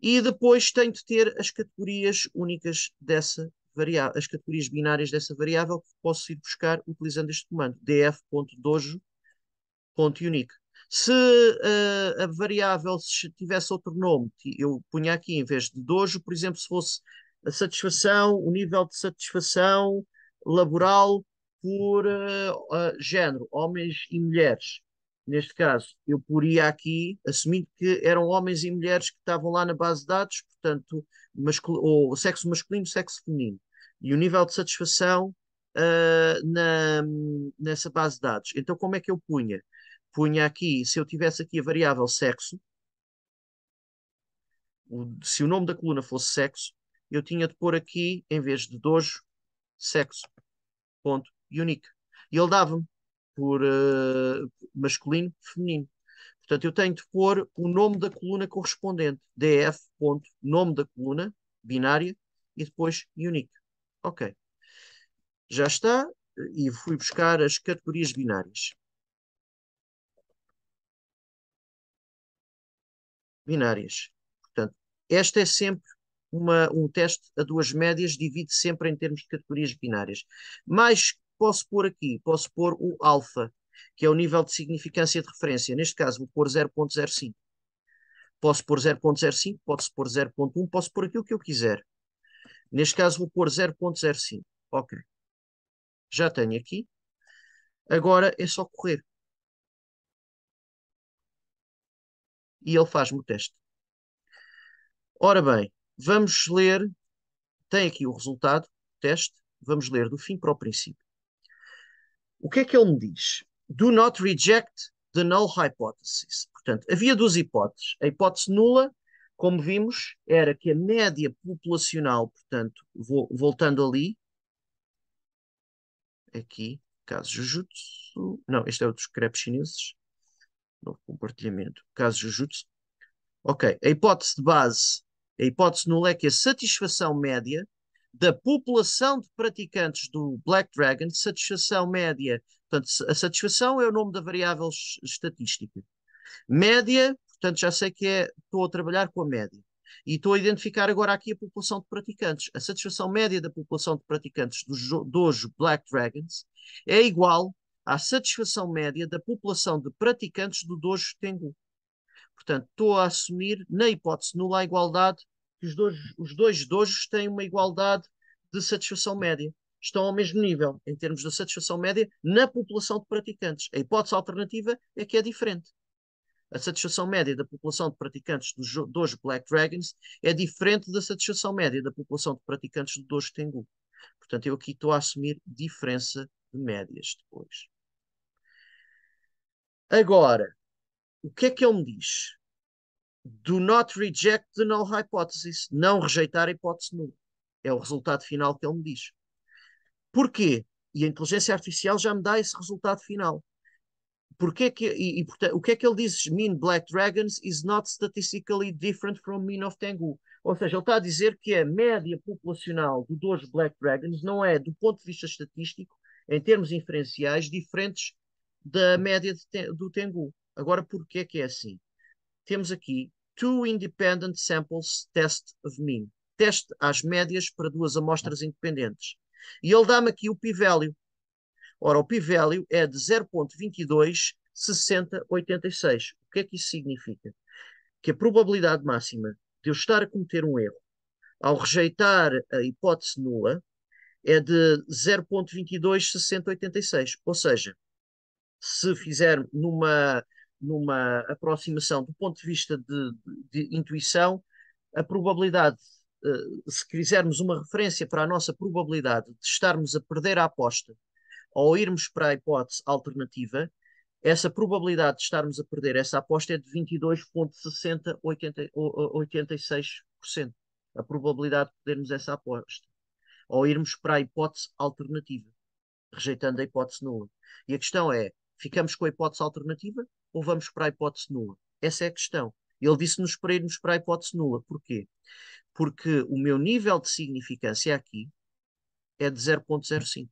E depois tenho de ter as categorias únicas dessa variável, as categorias binárias dessa variável que posso ir buscar utilizando este comando, df.dojo.unique. Se uh, a variável tivesse outro nome, eu punha aqui em vez de dojo, por exemplo, se fosse a satisfação, o nível de satisfação laboral por uh, uh, género, homens e mulheres. Neste caso, eu poria aqui, assumindo que eram homens e mulheres que estavam lá na base de dados, portanto, ou sexo masculino, sexo feminino e o nível de satisfação uh, na, nessa base de dados. Então, como é que eu punha? Punha aqui, se eu tivesse aqui a variável sexo, o, se o nome da coluna fosse sexo, eu tinha de pôr aqui, em vez de dojo, sexo, ponto, E ele dava-me por uh, masculino, feminino. Portanto, eu tenho de pôr o nome da coluna correspondente, df. Ponto, nome da coluna, binária, e depois unique. Ok. Já está, e fui buscar as categorias binárias. Binárias. Portanto, esta é sempre uma, um teste a duas médias, divide sempre em termos de categorias binárias. Mas posso pôr aqui, posso pôr o alfa, que é o nível de significância de referência. Neste caso, vou pôr 0.05. Posso pôr 0.05, posso pôr 0.1, posso pôr aquilo que eu quiser. Neste caso vou pôr 0.05. Ok. Já tenho aqui. Agora é só correr. E ele faz-me o teste. Ora bem, vamos ler. Tem aqui o resultado, teste. Vamos ler do fim para o princípio. O que é que ele me diz? Do not reject the null hypothesis. Portanto, havia duas hipóteses. A hipótese nula como vimos, era que a média populacional, portanto, vou, voltando ali, aqui, caso Jujutsu, não, este é o dos crepes chineses, novo compartilhamento, caso Jujutsu. Ok, a hipótese de base, a hipótese nula é que a satisfação média da população de praticantes do Black Dragon, satisfação média, portanto, a satisfação é o nome da variável estatística. Média Portanto, já sei que é, estou a trabalhar com a média. E estou a identificar agora aqui a população de praticantes. A satisfação média da população de praticantes dos, dos Black Dragons é igual à satisfação média da população de praticantes do Dojo Tengu. Portanto, estou a assumir, na hipótese nula, a igualdade, que os dois, os dois dojos têm uma igualdade de satisfação média. Estão ao mesmo nível, em termos da satisfação média, na população de praticantes. A hipótese alternativa é que é diferente. A satisfação média da população de praticantes do dois Black Dragons é diferente da satisfação média da população de praticantes do dojo Tengu. Portanto, eu aqui estou a assumir diferença de médias depois. Agora, o que é que ele me diz? Do not reject the null hypothesis. Não rejeitar a hipótese nula. É o resultado final que ele me diz. Porquê? E a inteligência artificial já me dá esse resultado final porque que, e, e portanto, o que é que ele diz? Mean Black Dragons is not statistically different from Mean of Tengu. Ou seja, ele está a dizer que a média populacional de dois Black Dragons não é, do ponto de vista estatístico, em termos inferenciais, diferentes da média de, do Tengu. Agora, porquê que é assim? Temos aqui two independent samples test of mean. Teste às médias para duas amostras independentes. E ele dá-me aqui o p-value. Ora, o p-value é de 0.226086. O que é que isso significa? Que a probabilidade máxima de eu estar a cometer um erro ao rejeitar a hipótese nula é de 0.226086. Ou seja, se fizer numa, numa aproximação do ponto de vista de, de, intuição, a probabilidade, eh, se quisermos uma referência para a nossa probabilidade de estarmos a perder a aposta ou irmos para a hipótese alternativa, essa probabilidade de estarmos a perder essa aposta é de 86%. A probabilidade de perdermos essa aposta. Ou irmos para a hipótese alternativa, rejeitando a hipótese nula. E a questão é: ficamos com a hipótese alternativa ou vamos para a hipótese nula? Essa é a questão. Ele disse-nos para irmos para a hipótese nula. Porquê? Porque o meu nível de significância aqui é de 0,05.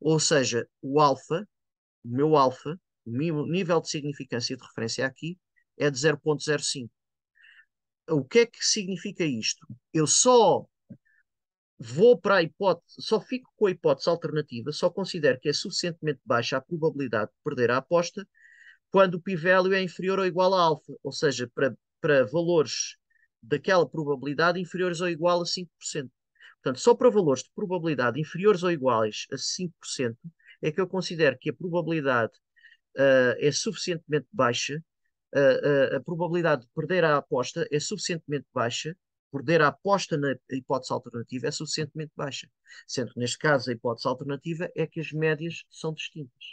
Ou seja, o alfa, o meu alfa, o meu nível de significância de referência aqui é de 0.05. O que é que significa isto? Eu só vou para a hipótese, só fico com a hipótese alternativa, só considero que é suficientemente baixa a probabilidade de perder a aposta quando o p-value é inferior ou igual a alfa, ou seja, para, para valores daquela probabilidade inferiores ou igual a 5%. Portanto, só para valores de probabilidade inferiores ou iguais a 5%, é que eu considero que a probabilidade uh, é suficientemente baixa, uh, uh, a probabilidade de perder a aposta é suficientemente baixa, perder a aposta na hipótese alternativa é suficientemente baixa. Sendo que, neste caso, a hipótese alternativa é que as médias são distintas.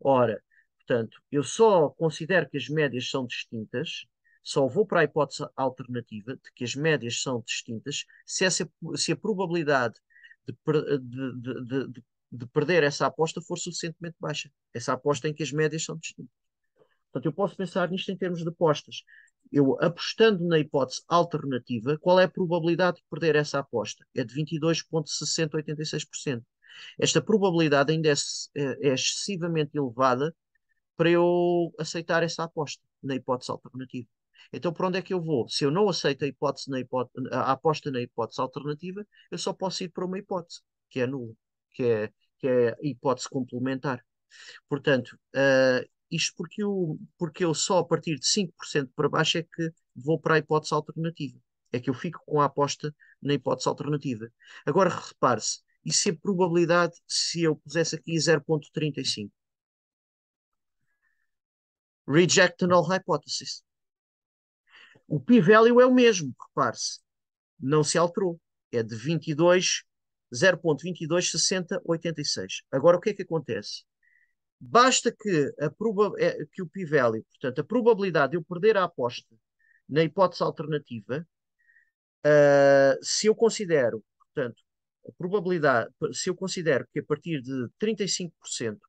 Ora, portanto, eu só considero que as médias são distintas só vou para a hipótese alternativa de que as médias são distintas se, essa, se a probabilidade de, de, de, de de perder essa aposta for suficientemente baixa. Essa aposta em que as médias são distintas. Portanto, eu posso pensar nisto em termos de apostas. Eu, apostando na hipótese alternativa, qual é a probabilidade de perder essa aposta? É de 22,6086%. Esta probabilidade ainda é, é, é, excessivamente elevada para eu aceitar essa aposta na hipótese alternativa. Então, para onde é que eu vou? Se eu não aceito a, hipótese na hipótese, a aposta na hipótese alternativa, eu só posso ir para uma hipótese, que é nula, que é, que é a hipótese complementar. Portanto, uh, isto porque eu, porque eu só a partir de 5% para baixo é que vou para a hipótese alternativa. É que eu fico com a aposta na hipótese alternativa. Agora, repare-se, e se a probabilidade, se eu pusesse aqui 0.35? Reject null hypothesis. O p-value é o mesmo, repare-se, não se alterou. É de 22, 0.226086. Agora, o que é que acontece? Basta que, a proba é, que o p-value, portanto, a probabilidade de eu perder a aposta na hipótese alternativa, uh, se eu considero, portanto, a probabilidade, se eu considero que a partir de 35%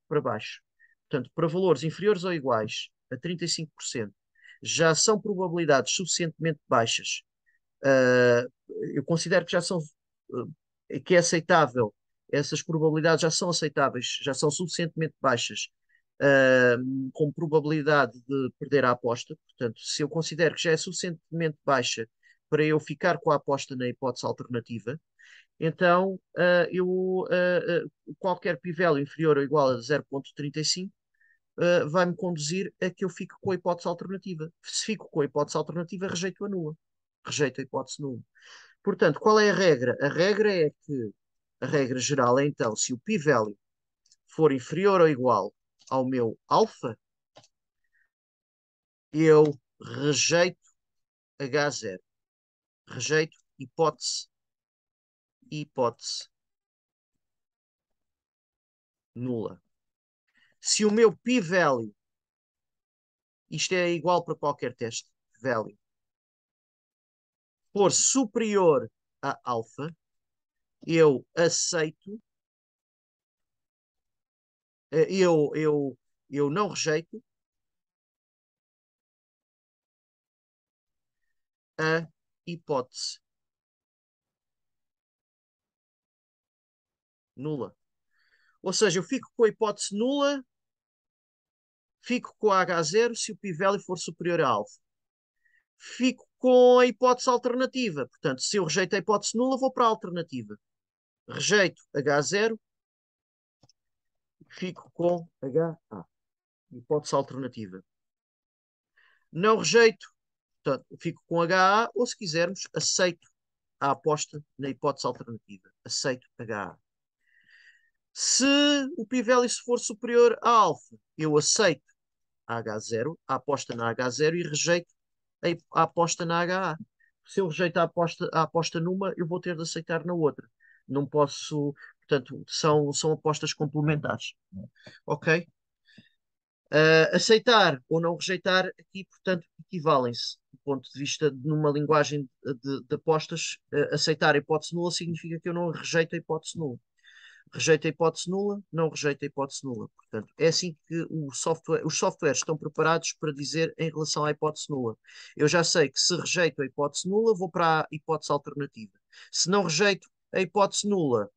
para baixo, portanto, para valores inferiores ou iguais a 35%, já são probabilidades suficientemente baixas. Uh, eu considero que já são uh, que é aceitável, essas probabilidades já são aceitáveis, já são suficientemente baixas, uh, ah, com probabilidade de perder a aposta. Portanto, se eu considero que já é suficientemente baixa para eu ficar com a aposta na hipótese alternativa, então eu, qualquer pivelo inferior ou igual a 0.35 eh, vai-me conduzir a que eu fique com a hipótese alternativa. Se fico com a hipótese alternativa, rejeito a nula, Rejeito a hipótese nula. Portanto, qual é a regra? A regra é que, a regra geral é então, se o p-value for inferior ou igual ao meu alfa, eu rejeito H0. Rejeito hipótese. Hipótese. Nula se o meu p-value, isto é igual para qualquer teste, value, for superior a alfa, eu aceito, eh, eu, eu, eu não rejeito a hipótese nula. Ou seja, eu fico com a hipótese nula Fico com a H0 se o Pivelli for superior a alfa. Fico com a hipótese alternativa. Portanto, se eu rejeito a hipótese nula, vou para a alternativa. Rejeito H0, fico com HA. Hipótese alternativa. Não rejeito, portanto, fico com HA, ou se quisermos, aceito a aposta na hipótese alternativa. Aceito HA. Se o Pivelli se for superior a alfa, eu aceito H0, a aposta na H0 e rejeito a aposta na HA. Se eu rejeito a aposta, a aposta numa, eu vou ter de aceitar na outra. Não posso, portanto, são, são apostas complementares. Ok? Uh, aceitar ou não rejeitar aqui, portanto, equivalem-se do ponto de vista de numa linguagem de, de apostas. Uh, aceitar a hipótese nula significa que eu não rejeito a hipótese nula rejeita a hipótese nula, não rejeita a hipótese nula. Portanto, é assim que software, os softwares estão preparados para dizer em relação à hipótese nula. Eu já sei que se rejeito a hipótese nula, vou para a hipótese alternativa. Se não rejeito a hipótese nula,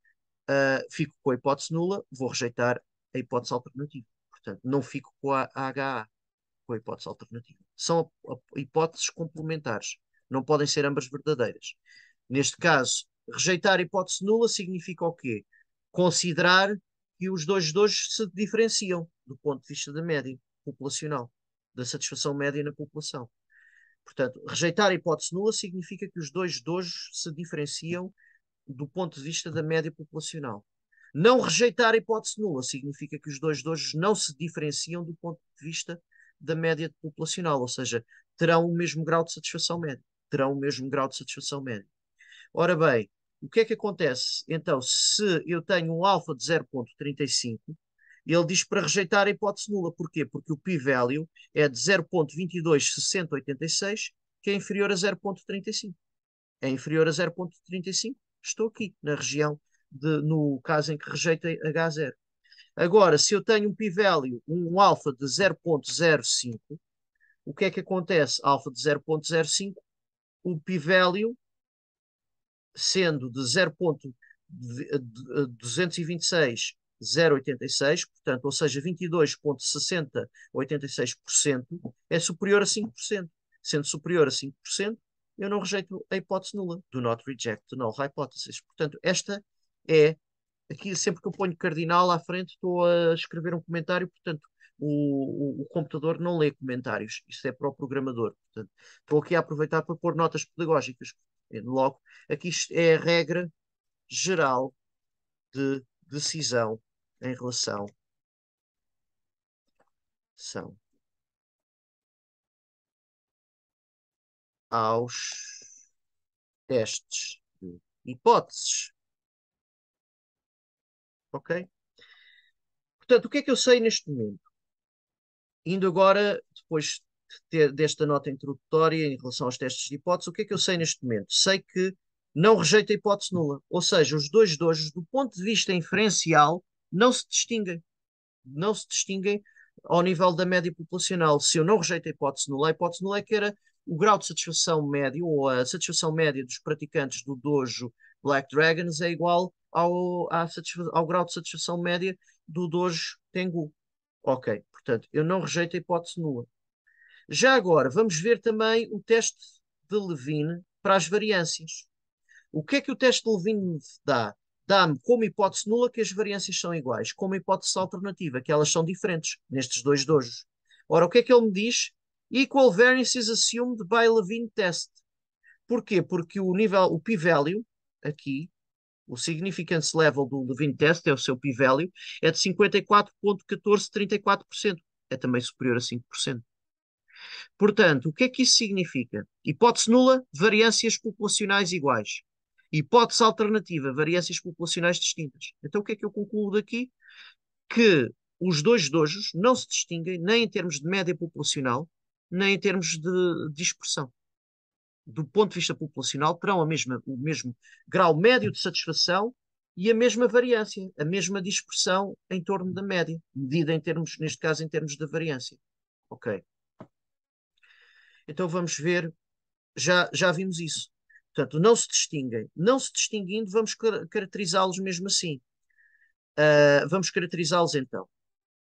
uh, fico com a hipótese nula, vou rejeitar a hipótese alternativa. Portanto, não fico com a, a HA, com a hipótese alternativa. São a, a, hipóteses complementares, não podem ser ambas verdadeiras. Neste caso, rejeitar a hipótese nula significa o quê? considerar que os dois dois se diferenciam do ponto de vista da média populacional, da satisfação média na população. Portanto, rejeitar a hipótese nula significa que os dois dois se diferenciam do ponto de vista da média populacional. Não rejeitar a hipótese nula significa que os dois dois não se diferenciam do ponto de vista da média populacional, ou seja, terão o mesmo grau de satisfação média. Terão o mesmo grau de satisfação média. Ora bem, o que é que acontece? Então, se eu tenho um alfa de 0.35, ele diz para rejeitar a hipótese nula. Porquê? Porque o p-value é de 0.226086, que é inferior a 0.35. É inferior a 0.35, estou aqui, na região, de, no caso em que rejeita H0. Agora, se eu tenho um p-value, um alfa de 0.05, o que é que acontece? Alfa de 0.05, o p-value sendo de 0.226,086, eh, eh, portanto, ou seja, 22,6086%, é superior a 5%. Sendo superior a 5%, eu não rejeito a hipótese nula. Do not reject the null hypothesis. Portanto, esta é. Aqui, sempre que eu ponho cardinal à frente, estou a escrever um comentário, portanto, o, o, o, computador não lê comentários, isso é para o programador. Portanto, estou aqui a aproveitar para pôr notas pedagógicas logo, aqui é, é a regra geral de decisão em relação são aos testes de hipóteses. Ok? Portanto, o que é que eu sei neste momento? Indo agora, depois desta nota introdutória em relação aos testes de hipótese, o que é que eu sei neste momento? Sei que não rejeita a hipótese nula, ou seja, os dois dojos, do ponto de vista inferencial, não se distinguem. Não se distinguem ao nível da média populacional. Se eu não rejeito a hipótese nula, a hipótese nula é que era o grau de satisfação médio ou a satisfação média dos praticantes do dojo Black Dragons é igual ao, ao grau de satisfação média do dojo Tengu. Ok, portanto, eu não rejeito a hipótese nula. Já agora, vamos ver também o teste de Levine para as variâncias. O que é que o teste de Levine dá? Dá-me como hipótese nula que as variâncias são iguais, como hipótese alternativa, que elas são diferentes nestes dois dojos. Ora, o que é que ele me diz? Equal variances assumed by Levine test. Porquê? Porque o nível, o p-value, aqui, o significance level do Levine test, é o seu p-value, é de 54.1434%. É também superior a 5%. Portanto, o que é que isso significa? Hipótese nula, variâncias populacionais iguais. Hipótese alternativa, variâncias populacionais distintas. Então, o que é que eu concluo daqui? Que os dois dojos não se distinguem nem em termos de média populacional, nem em termos de dispersão. Do ponto de vista populacional, terão a mesma, o mesmo grau médio de satisfação e a mesma variância, a mesma dispersão em torno da média, medida em termos, neste caso, em termos da variância. Ok então vamos ver, já, já vimos isso. Portanto, não se distinguem. Não se distinguindo, vamos caracterizá-los mesmo assim. Uh, vamos caracterizá-los então.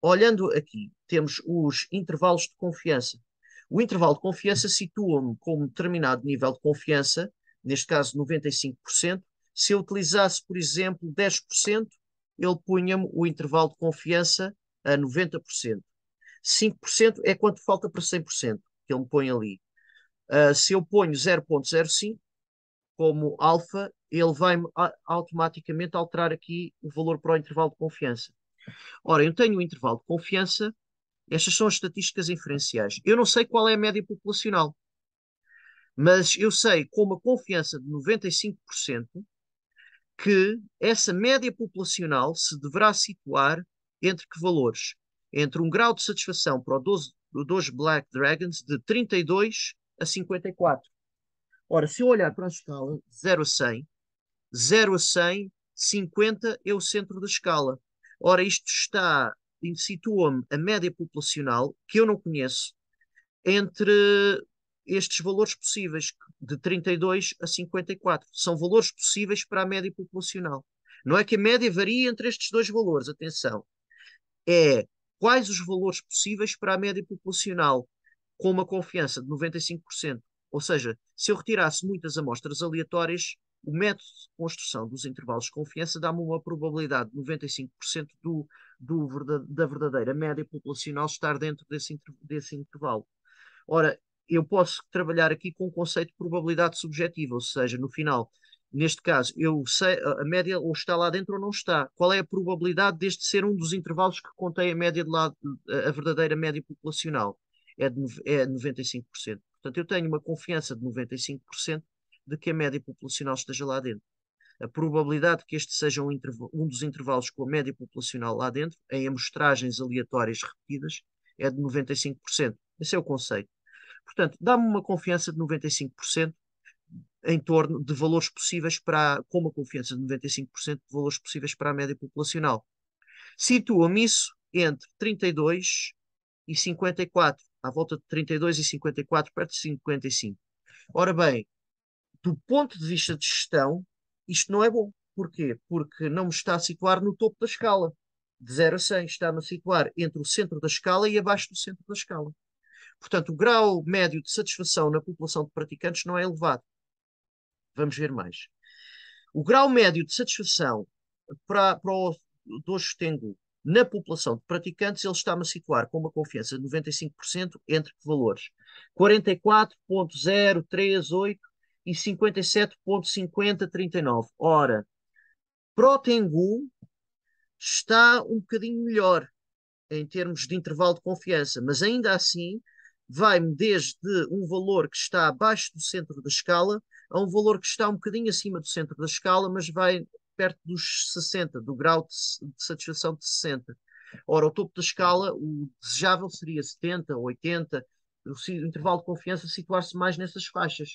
Olhando aqui, temos os intervalos de confiança. O intervalo de confiança situa-me como determinado nível de confiança, neste caso 95%. Se eu utilizasse, por exemplo, 10%, ele punha-me o intervalo de confiança a 90%. 5% é quanto falta para 100% que ele me põe ali. Uh, se eu ponho 0.05 como alfa, ele vai automaticamente alterar aqui o valor para o intervalo de confiança. Ora, eu tenho o um intervalo de confiança, estas são as estatísticas inferenciais. Eu não sei qual é a média populacional, mas eu sei com uma confiança de 95% que essa média populacional se deverá situar entre que valores? entre um grau de satisfação para os 12, 12 Black Dragons de 32 a 54. Ora, se eu olhar para a escala 0 a 100, 0 a 100, 50 é o centro da escala. Ora, isto está, situa-me a média populacional, que eu não conheço, entre estes valores possíveis, de 32 a 54. São valores possíveis para a média populacional. Não é que a média varia entre estes dois valores, atenção. É quais os valores possíveis para a média populacional com uma confiança de 95%. Ou seja, se eu retirasse muitas amostras aleatórias, o método de construção dos intervalos de confiança dá-me uma probabilidade de 95% do, do, da verdadeira média populacional estar dentro desse, desse intervalo. Ora, eu posso trabalhar aqui com o conceito de probabilidade subjetiva, ou seja, no final, Neste caso, eu sei, a média ou está lá dentro ou não está. Qual é a probabilidade deste ser um dos intervalos que contém a média de lá, a verdadeira média populacional? É de, é 95%. Portanto, eu tenho uma confiança de 95% de que a média populacional esteja lá dentro. A probabilidade de que este seja um, um dos intervalos com a média populacional lá dentro, em amostragens aleatórias repetidas, é de 95%. Esse é o conceito. Portanto, dá-me uma confiança de 95% em torno de valores possíveis para, com uma confiança de 95% de valores possíveis para a média populacional. situa me isso entre 32 e 54, à volta de 32 e 54, perto de 55. Ora bem, do ponto de vista de gestão, isto não é bom. Porquê? Porque não me está a situar no topo da escala. De 0 a 100 está-me a situar entre o centro da escala e abaixo do centro da escala. Portanto, o grau médio de satisfação na população de praticantes não é elevado. Vamos ver mais. O grau médio de satisfação para, para o dojo tengu na população de praticantes, ele está-me a situar com uma confiança de 95% entre que valores? 44.038 e 57.5039. Ora, para o Tengu está um bocadinho melhor em termos de intervalo de confiança, mas ainda assim vai-me desde um valor que está abaixo do centro da escala a um valor que está um bocadinho acima do centro da escala, mas vai perto dos 60, do grau de, de satisfação de 60. Ora, o topo da escala, o desejável seria 70, 80, o intervalo de confiança situar-se mais nessas faixas.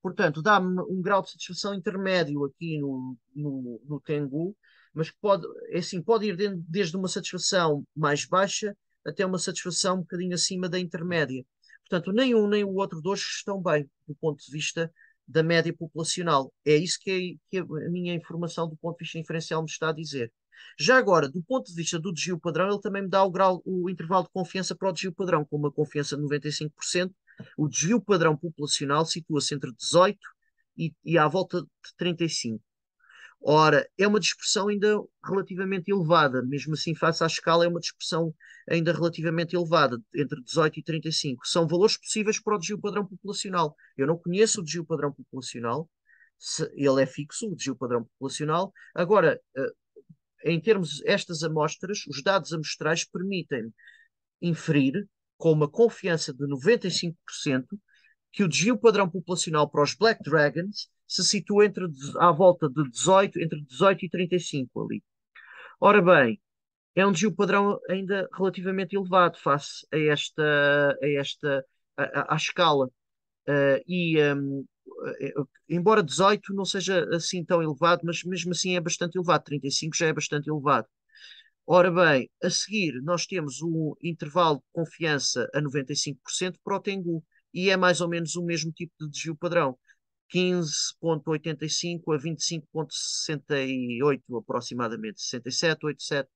Portanto, dá-me um grau de satisfação intermédio aqui no, no, no Tengu, mas pode, é assim, pode ir desde uma satisfação mais baixa até uma satisfação um bocadinho acima da intermédia. Portanto, nem um nem o outro dos estão bem do ponto de vista da média populacional. É isso que, é, que é a minha informação do ponto de vista inferencial me está a dizer. Já agora, do ponto de vista do desvio padrão, ele também me dá o, grau, o intervalo de confiança para o desvio padrão, com uma confiança de 95%. O desvio padrão populacional situa-se entre 18 e, e à volta de 35. Ora, é uma dispersão ainda relativamente elevada, mesmo assim, face à escala, é uma dispersão ainda relativamente elevada, entre 18 e 35. São valores possíveis para o desvio padrão populacional. Eu não conheço o desvio padrão populacional, ele é fixo, o desvio padrão populacional. Agora, eh, em termos estas amostras, os dados amostrais permitem inferir, com uma confiança de 95%, que o desvio padrão populacional para os Black Dragons se situa entre, à volta de 18, entre 18 e 35 ali. Ora bem, é um desvio padrão ainda relativamente elevado face a esta, a esta a, a, à escala. Uh, e um, ehm, eh, eh, embora 18 não seja assim tão elevado, mas mesmo assim é bastante elevado, 35 já é bastante elevado. Ora bem, a seguir nós temos um intervalo de confiança a 95% para o Tengu, e é mais ou menos o mesmo tipo de desvio padrão. 15,85 a 25,68 aproximadamente, 67, 87.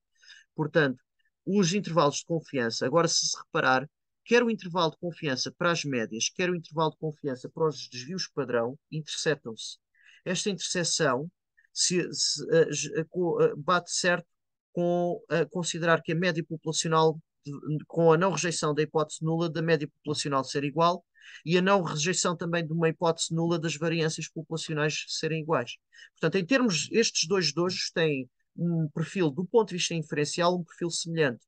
Portanto, os intervalos de confiança, agora se se reparar, quer o intervalo de confiança para as médias, quer o intervalo de confiança para os desvios padrão, interceptam-se. Esta interseção se, se uh, bate certo com uh, considerar que a média populacional, de, com a não rejeição da hipótese nula, da média populacional ser igual e a não rejeição também de uma hipótese nula das variâncias populacionais serem iguais. Portanto, em termos, estes dois dojos têm um perfil, do ponto de vista inferencial, um perfil semelhante.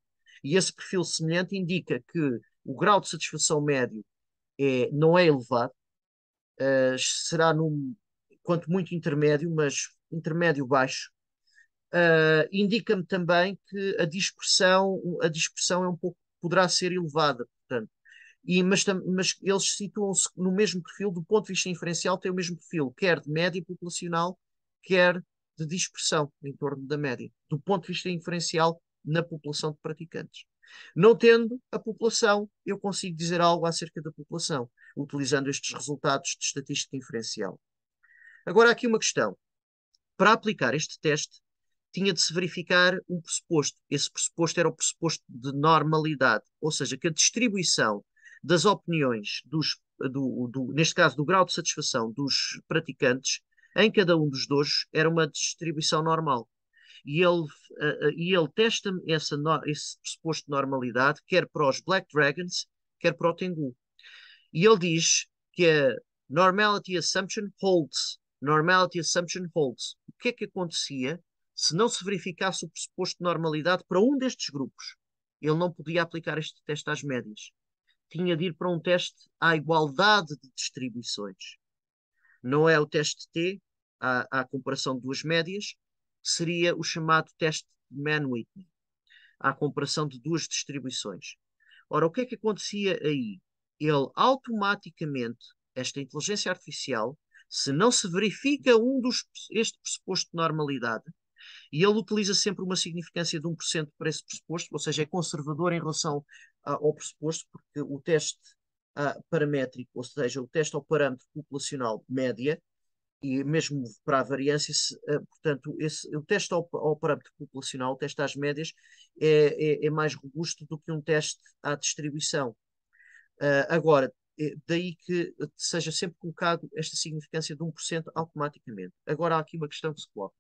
E esse perfil semelhante indica que o grau de satisfação médio é, não é elevado, uh, será num, quanto muito intermédio, mas intermédio baixo. Uh, indica-me também que a dispersão, a dispersão é um pouco, poderá ser elevada, portanto, e, mas, mas eles situam-se no mesmo perfil, do ponto de vista inferencial, têm o mesmo perfil, quer de média populacional, quer de dispersão em torno da média, do ponto de vista inferencial na população de praticantes. Não tendo a população, eu consigo dizer algo acerca da população, utilizando estes resultados de estatística inferencial. Agora, aqui uma questão. Para aplicar este teste, tinha de se verificar um pressuposto. Esse pressuposto era o pressuposto de normalidade, ou seja, que a distribuição das opiniões, dos, do, do, neste caso do grau de satisfação dos praticantes, em cada um dos dois era uma distribuição normal. E ele, uh, e ele testa esse pressuposto de normalidade, quer para os Black Dragons, quer para o Tengu. E ele diz que a Normality Assumption holds. Normality Assumption holds. O que é que acontecia se não se verificasse o pressuposto de normalidade para um destes grupos? Ele não podia aplicar este teste às médias tinha de ir para um teste à igualdade de distribuições. Não é o teste T, à, à comparação de duas médias, seria o chamado teste de Mann-Whitney, à comparação de duas distribuições. Ora, o que é que acontecia aí? Ele automaticamente, esta inteligência artificial, se não se verifica um dos, este pressuposto de normalidade, e ele utiliza sempre uma significância de 1% para esse pressuposto, ou seja, é conservador em relação ao pressuposto, porque o teste paramétrico, ou seja, o teste ao parâmetro populacional média, e mesmo para a variância, se, eh, portanto, esse, o teste ao, ao, parâmetro populacional, o teste às médias, é, é, é mais robusto do que um teste à distribuição. Uh, agora, eh, daí que seja sempre colocado esta significância de 1% automaticamente. Agora há aqui uma questão que se coloca.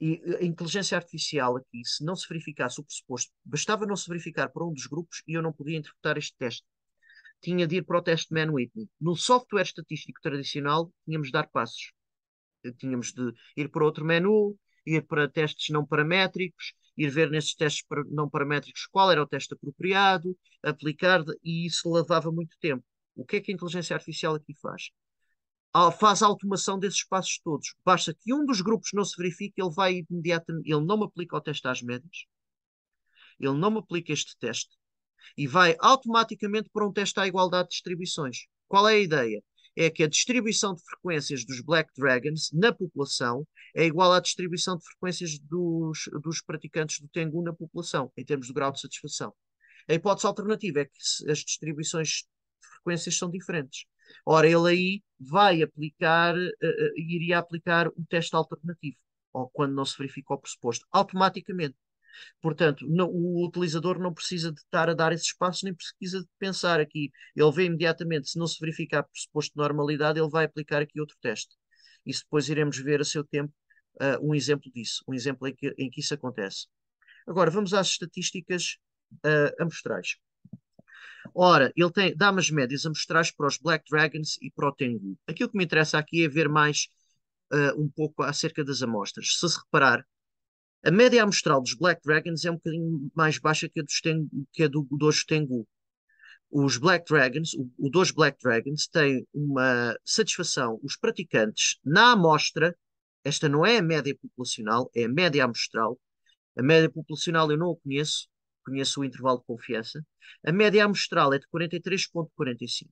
E eh, a inteligência artificial aqui, se não se verificasse o pressuposto, bastava não se verificar para um dos grupos e eu não podia interpretar este teste. Tinha de ir para o teste menu whitney No software estatístico tradicional, tínhamos de dar passos. Eh, tínhamos de ir para outro menu, ir para testes não paramétricos, ir ver nesses testes não paramétricos qual era o teste apropriado, aplicar, e isso levava muito tempo. O que é que a inteligência artificial aqui faz? faz a automação desses passos todos. Basta que um dos grupos não se verifique, ele vai imediatamente, ele não me aplica o teste às médias, ele não me aplica este teste e vai automaticamente para um teste à igualdade de distribuições. Qual é a ideia? É que a distribuição de frequências dos Black Dragons na população é igual à distribuição de frequências dos, dos praticantes do Tengu na população, em termos de grau de satisfação. A hipótese alternativa é que as distribuições frequências são diferentes. Ora, ele aí vai aplicar uh, iria aplicar um teste alternativo, ou quando não se verifica o pressuposto, automaticamente. Portanto, não, o utilizador não precisa de estar a dar esse espaço, nem precisa de pensar aqui. Ele vê imediatamente, se não se verificar o pressuposto de normalidade, ele vai aplicar aqui outro teste. Isso depois iremos ver a seu tempo uh, um exemplo disso, um exemplo em que, em que isso acontece. Agora, vamos às estatísticas uh, amostrais. Ora, ele tem damas médias amostrais para os Black Dragons e para o Tengu. aquilo que me interessa aqui é ver mais uh, um pouco acerca das amostras. Se se reparar, a média amostral dos Black Dragons é um bocadinho mais baixa que a, dos Tengu, que a do dos Tengu. Os Black Dragons, o, o Black Dragons, tem uma satisfação, os praticantes, na amostra, esta não é a média populacional, é a média amostral. A média populacional eu não a conheço, conheça o intervalo de confiança. A média amostral é de 43,45 uh,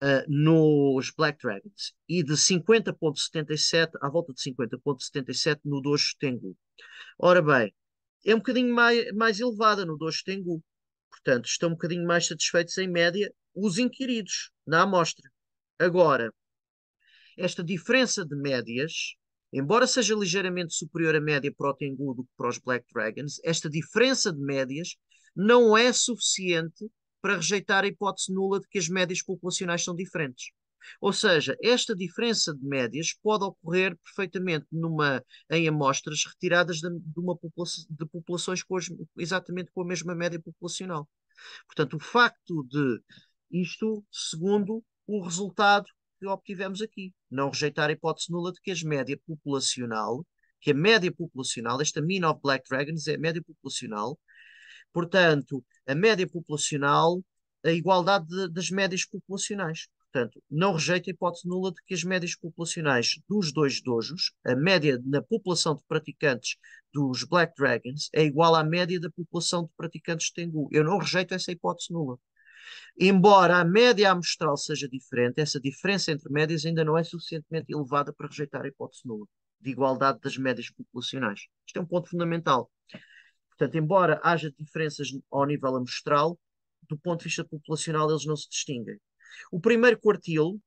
ah, nos Black Dragons e de 50,77, à volta de 50,77 no Dojo Tengu. Ora bem, é um bocadinho mais, mais elevada no Dojo Tengu. Portanto, estão um bocadinho mais satisfeitos em média os inquiridos na amostra. Agora, esta diferença de médias Embora seja ligeiramente superior à média para o Tengu do que para os Black Dragons, esta diferença de médias não é suficiente para rejeitar a hipótese nula de que as médias populacionais são diferentes. Ou seja, esta diferença de médias pode ocorrer perfeitamente numa, em amostras retiradas de, de uma população, de populações com as, exatamente com a mesma média populacional. Portanto, o facto de isto, segundo o resultado que obtivemos aqui. Não rejeitar a hipótese nula de que as média populacional, que a média populacional, esta mean of black dragons é a média populacional, portanto, a média populacional, a igualdade de, das médias populacionais. Portanto, não rejeita a hipótese nula de que as médias populacionais dos dois dojos, a média na população de praticantes dos Black Dragons, é igual à média da população de praticantes de Tengu. Eu não rejeito essa hipótese nula. Embora a média amostral seja diferente, essa diferença entre médias ainda não é suficientemente elevada para rejeitar a hipótese nula de igualdade das médias populacionais. Isto é um ponto fundamental. Portanto, embora haja diferenças ao nível amostral, do ponto de vista populacional eles não se distinguem. O primeiro quartil uh,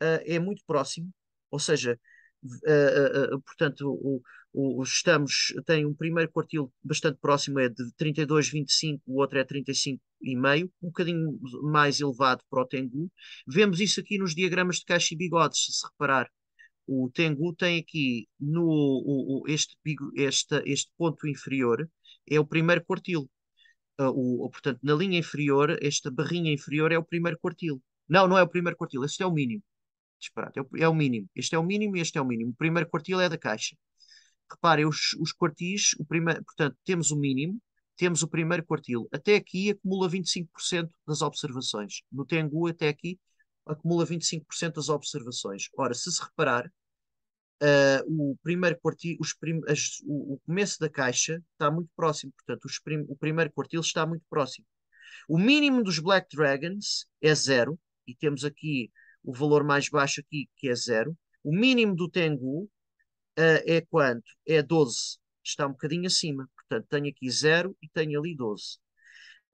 é muito próximo, ou seja, uh, uh, portanto, o, o, estamos, tem um primeiro quartil bastante próximo, é de 32,25, o outro é 35,5, um bocadinho mais elevado para o Tengu. Vemos isso aqui nos diagramas de caixa e bigodes, se se reparar. O Tengu tem aqui no, o, o, este, este, este ponto inferior, é o primeiro quartil. Ah, o, portanto, na linha inferior, esta barrinha inferior é o primeiro quartil. Não, não é o primeiro quartil, este é o mínimo Disparado, É o, é o mínimo. Este é o mínimo e este é o mínimo. O primeiro quartil é da caixa reparem, os, os quartis, o primeiro, portanto, temos o mínimo, temos o primeiro quartil. Até aqui acumula 25% das observações. No Tengu, até aqui, acumula 25% das observações. Ora, se se reparar, uh, o primeiro quartil, prim, as, o, o, começo da caixa está muito próximo, portanto, prim, o primeiro quartil está muito próximo. O mínimo dos Black Dragons é zero, e temos aqui o valor mais baixo aqui, que é zero. O mínimo do Tengu uh, é quanto? É 12. Está um bocadinho acima. Portanto, tenho aqui 0 e tenho ali 12.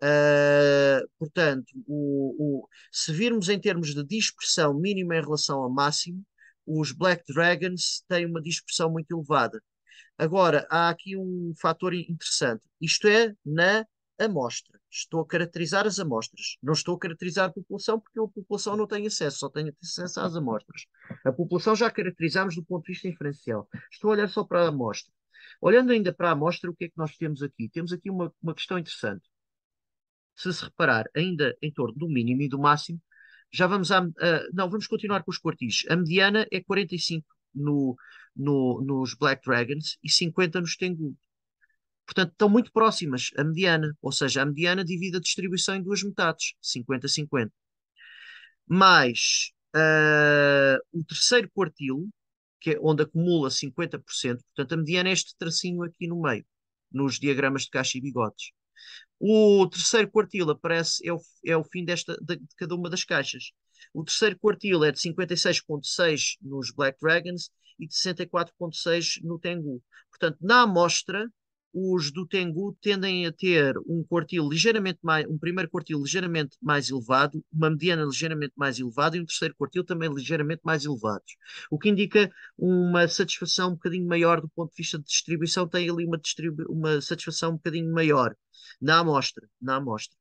Uh, eh, portanto, o, o, se virmos em termos de dispersão mínima em relação ao máximo, os Black Dragons têm uma dispersão muito elevada. Agora, há aqui um fator interessante. Isto é na amostra. Estou a caracterizar as amostras, não estou a caracterizar a população, porque a população não tem acesso, só tem acesso às amostras. A população já caracterizamos do ponto de vista inferencial. Estou a olhar só para a amostra. Olhando ainda para a amostra, o que é que nós temos aqui? Temos aqui uma, uma questão interessante. Se se reparar, ainda em torno do mínimo e do máximo, já vamos a. Uh, não, vamos continuar com os quartis. A mediana é 45 no, no, nos Black Dragons e 50 nos Tengu. Portanto, estão muito próximas a mediana, ou seja, a mediana divide a distribuição em duas metades, 50-50. Mais uh, o terceiro quartil, que é onde acumula 50%, portanto, a mediana é este tracinho aqui no meio, nos diagramas de caixa e bigodes. O terceiro quartil aparece, é o, é o fim desta, de, de cada uma das caixas. O terceiro quartil é de 56,6 nos Black Dragons e de 64,6 no Tengu. Portanto, na amostra, os do Tengu tendem a ter um quartil ligeiramente mais, um primeiro quartil ligeiramente mais elevado, uma mediana ligeiramente mais elevada e um terceiro quartil também ligeiramente mais elevados, o que indica uma satisfação um bocadinho maior do ponto de vista de distribuição, tem ali uma, uma satisfação um bocadinho maior na amostra, na amostra.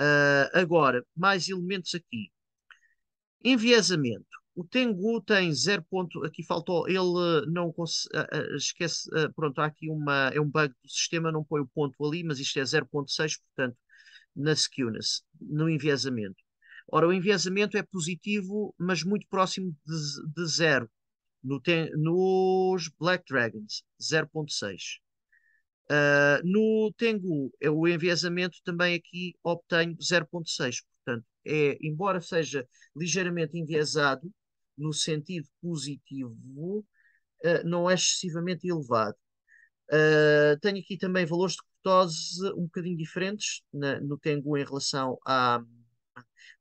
Uh, agora, mais elementos aqui. Enviesamento. O Tengu tem 0. Ponto, aqui faltou, ele eh, não eh, eh, esquece, pronto, há aqui uma, é um bug do sistema, não põe o ponto ali, mas isto é 0.6, portanto, na skewness, no enviesamento. Ora, o enviesamento é positivo, mas muito próximo de, de zero no ten, nos Black Dragons, 0.6. Uh, no Tengu, é, o enviesamento também aqui obtenho 0.6, portanto, é, embora seja ligeiramente enviesado, no sentido positivo uh, não é excessivamente elevado. Uh, tenho aqui também valores de cortose um bocadinho diferentes na, no Tengu em relação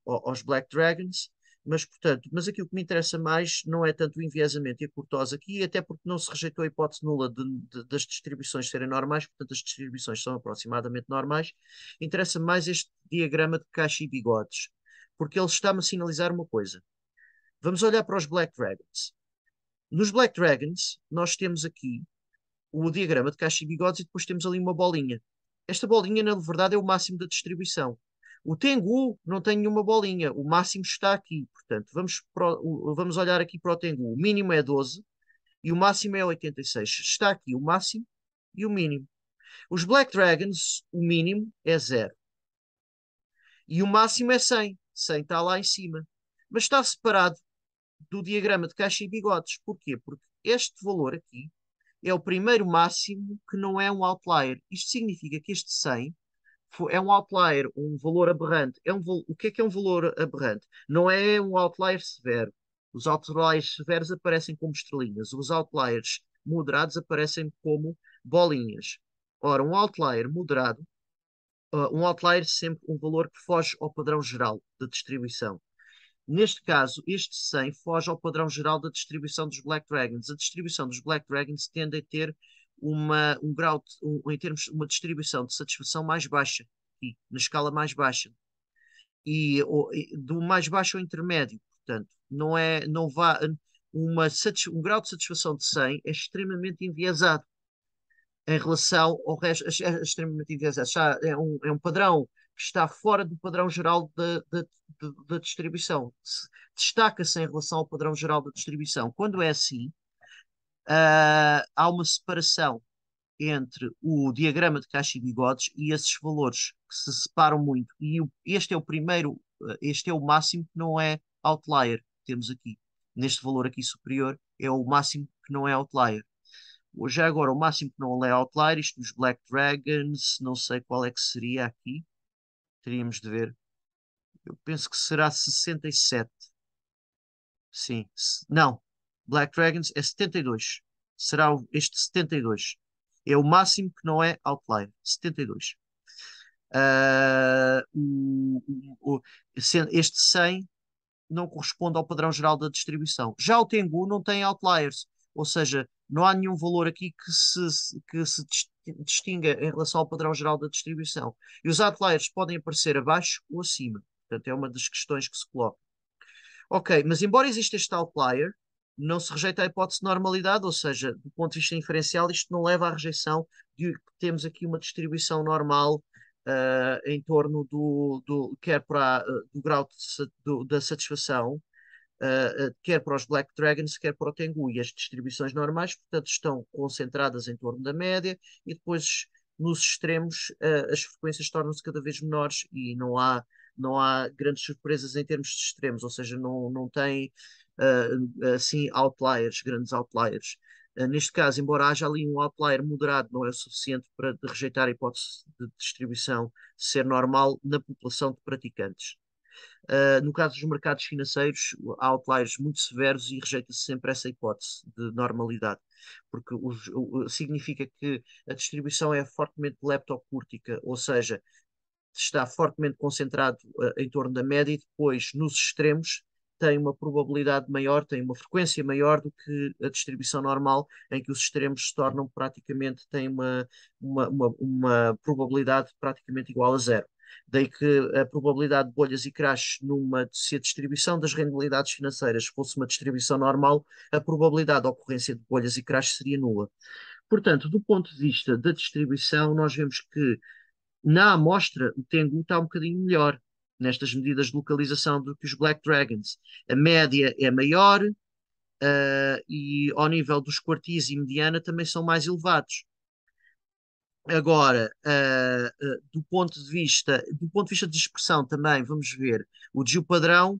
aos Black Dragons, mas portanto, mas aquilo que me interessa mais não é tanto o enviesamento e a cortose aqui, até porque não se rejeitou a hipótese nula de, de, das distribuições serem normais, portanto as distribuições são aproximadamente normais. Interessa mais este diagrama de caixa e bigodes, porque ele está-me a sinalizar uma coisa. Vamos olhar para os Black Dragons. Nos Black Dragons, nós temos aqui o diagrama de caixa e bigodes e depois temos ali uma bolinha. Esta bolinha, na verdade, é o máximo da distribuição. O Tengu não tem nenhuma bolinha, o máximo está aqui. Portanto, vamos, pro, vamos olhar aqui para o Tengu. O mínimo é 12 e o máximo é 86. Está aqui o máximo e o mínimo. Os Black Dragons, o mínimo é 0. E o máximo é 100. 100 está lá em cima. Mas está separado do diagrama de caixa e bigodes. Porquê? Porque este valor aqui é o primeiro máximo que não é um outlier. Isto significa que este 100 é um outlier, um valor aberrante. É um, o que é que é um valor aberrante? Não é um outlier severo. Os outliers severos aparecem como estrelinhas. Os outliers moderados aparecem como bolinhas. Ora, um outlier moderado, uh, um outlier sempre um valor que foge ao padrão geral de distribuição. Neste caso, este 100 foge ao padrão geral da distribuição dos Black Dragons. A distribuição dos Black Dragons tende a ter uma, um grau, de, um, em termos uma distribuição de satisfação mais baixa, aqui, na escala mais baixa. E ou, do mais baixo ao intermédio, portanto, não é, não vá, uma, um grau de satisfação de 100 é extremamente enviesado em relação ao resto, é, é extremamente enviesado. Já é um, é um padrão que está fora do padrão geral da distribuição. Destaca-se em relação ao padrão geral da distribuição. Quando é assim, uh, há uma separação entre o diagrama de caixa e bigodes e esses valores que se separam muito. E este é o primeiro, ah, este é o máximo que não é outlier que temos aqui. Neste valor aqui superior é o máximo que não é outlier. Já agora, o máximo que não é outlier, isto dos Black Dragons, não sei qual é que seria aqui teríamos de ver. Eu penso que será 67. Sim, não. Black Dragons é 72. Será este 72. É o máximo que não é outlier. 72. Uh, ah, o, o, este 100 não corresponde ao padrão geral da distribuição. Já o Tengu não tem outliers, ou seja, não há nenhum valor aqui que se, que se distinga em relação ao padrão geral da distribuição. E os outliers podem aparecer abaixo ou acima. Portanto, é uma das questões que se coloca. Ok, mas embora exista este outlier, não se rejeita a hipótese de normalidade, ou seja, do ponto de vista inferencial, isto não leva à rejeição de que temos aqui uma distribuição normal uh, em torno do, do quer para uh, do grau de, do, da satisfação, Uh, quer para os Black Dragons, quer para o Tengu. E as distribuições normais, portanto, estão concentradas em torno da média e depois nos extremos uh, as frequências tornam-se cada vez menores e não há, não há grandes surpresas em termos de extremos, ou seja, não, não tem assim outliers, grandes outliers. Neste caso, embora haja ali um outlier moderado, não é o suficiente para rejeitar a hipótese de distribuição ser normal na população de praticantes. Uh, no caso dos mercados financeiros, há outliers muito severos e rejeita-se sempre essa hipótese de normalidade, porque os, o, significa que a distribuição é fortemente leptocúrtica, ou seja, está fortemente concentrado uh, em torno da média e depois nos extremos tem uma probabilidade maior, tem uma frequência maior do que a distribuição normal, em que os extremos se tornam praticamente, têm uma, uma, uma, uma probabilidade praticamente igual a zero. Daí que a probabilidade de bolhas e crashes numa, se a distribuição das rendibilidades financeiras fosse uma distribuição normal, a probabilidade de ocorrência de bolhas e crashes seria nula. Portanto, do ponto de vista da distribuição, nós vemos que na amostra o Tengu está um bocadinho melhor nestas medidas de localização do que os Black Dragons. A média é maior uh, e ao nível dos quartis e mediana também são mais elevados. Agora, uh, uh, do ponto de vista do ponto de vista de expressão também, vamos ver, o desvio padrão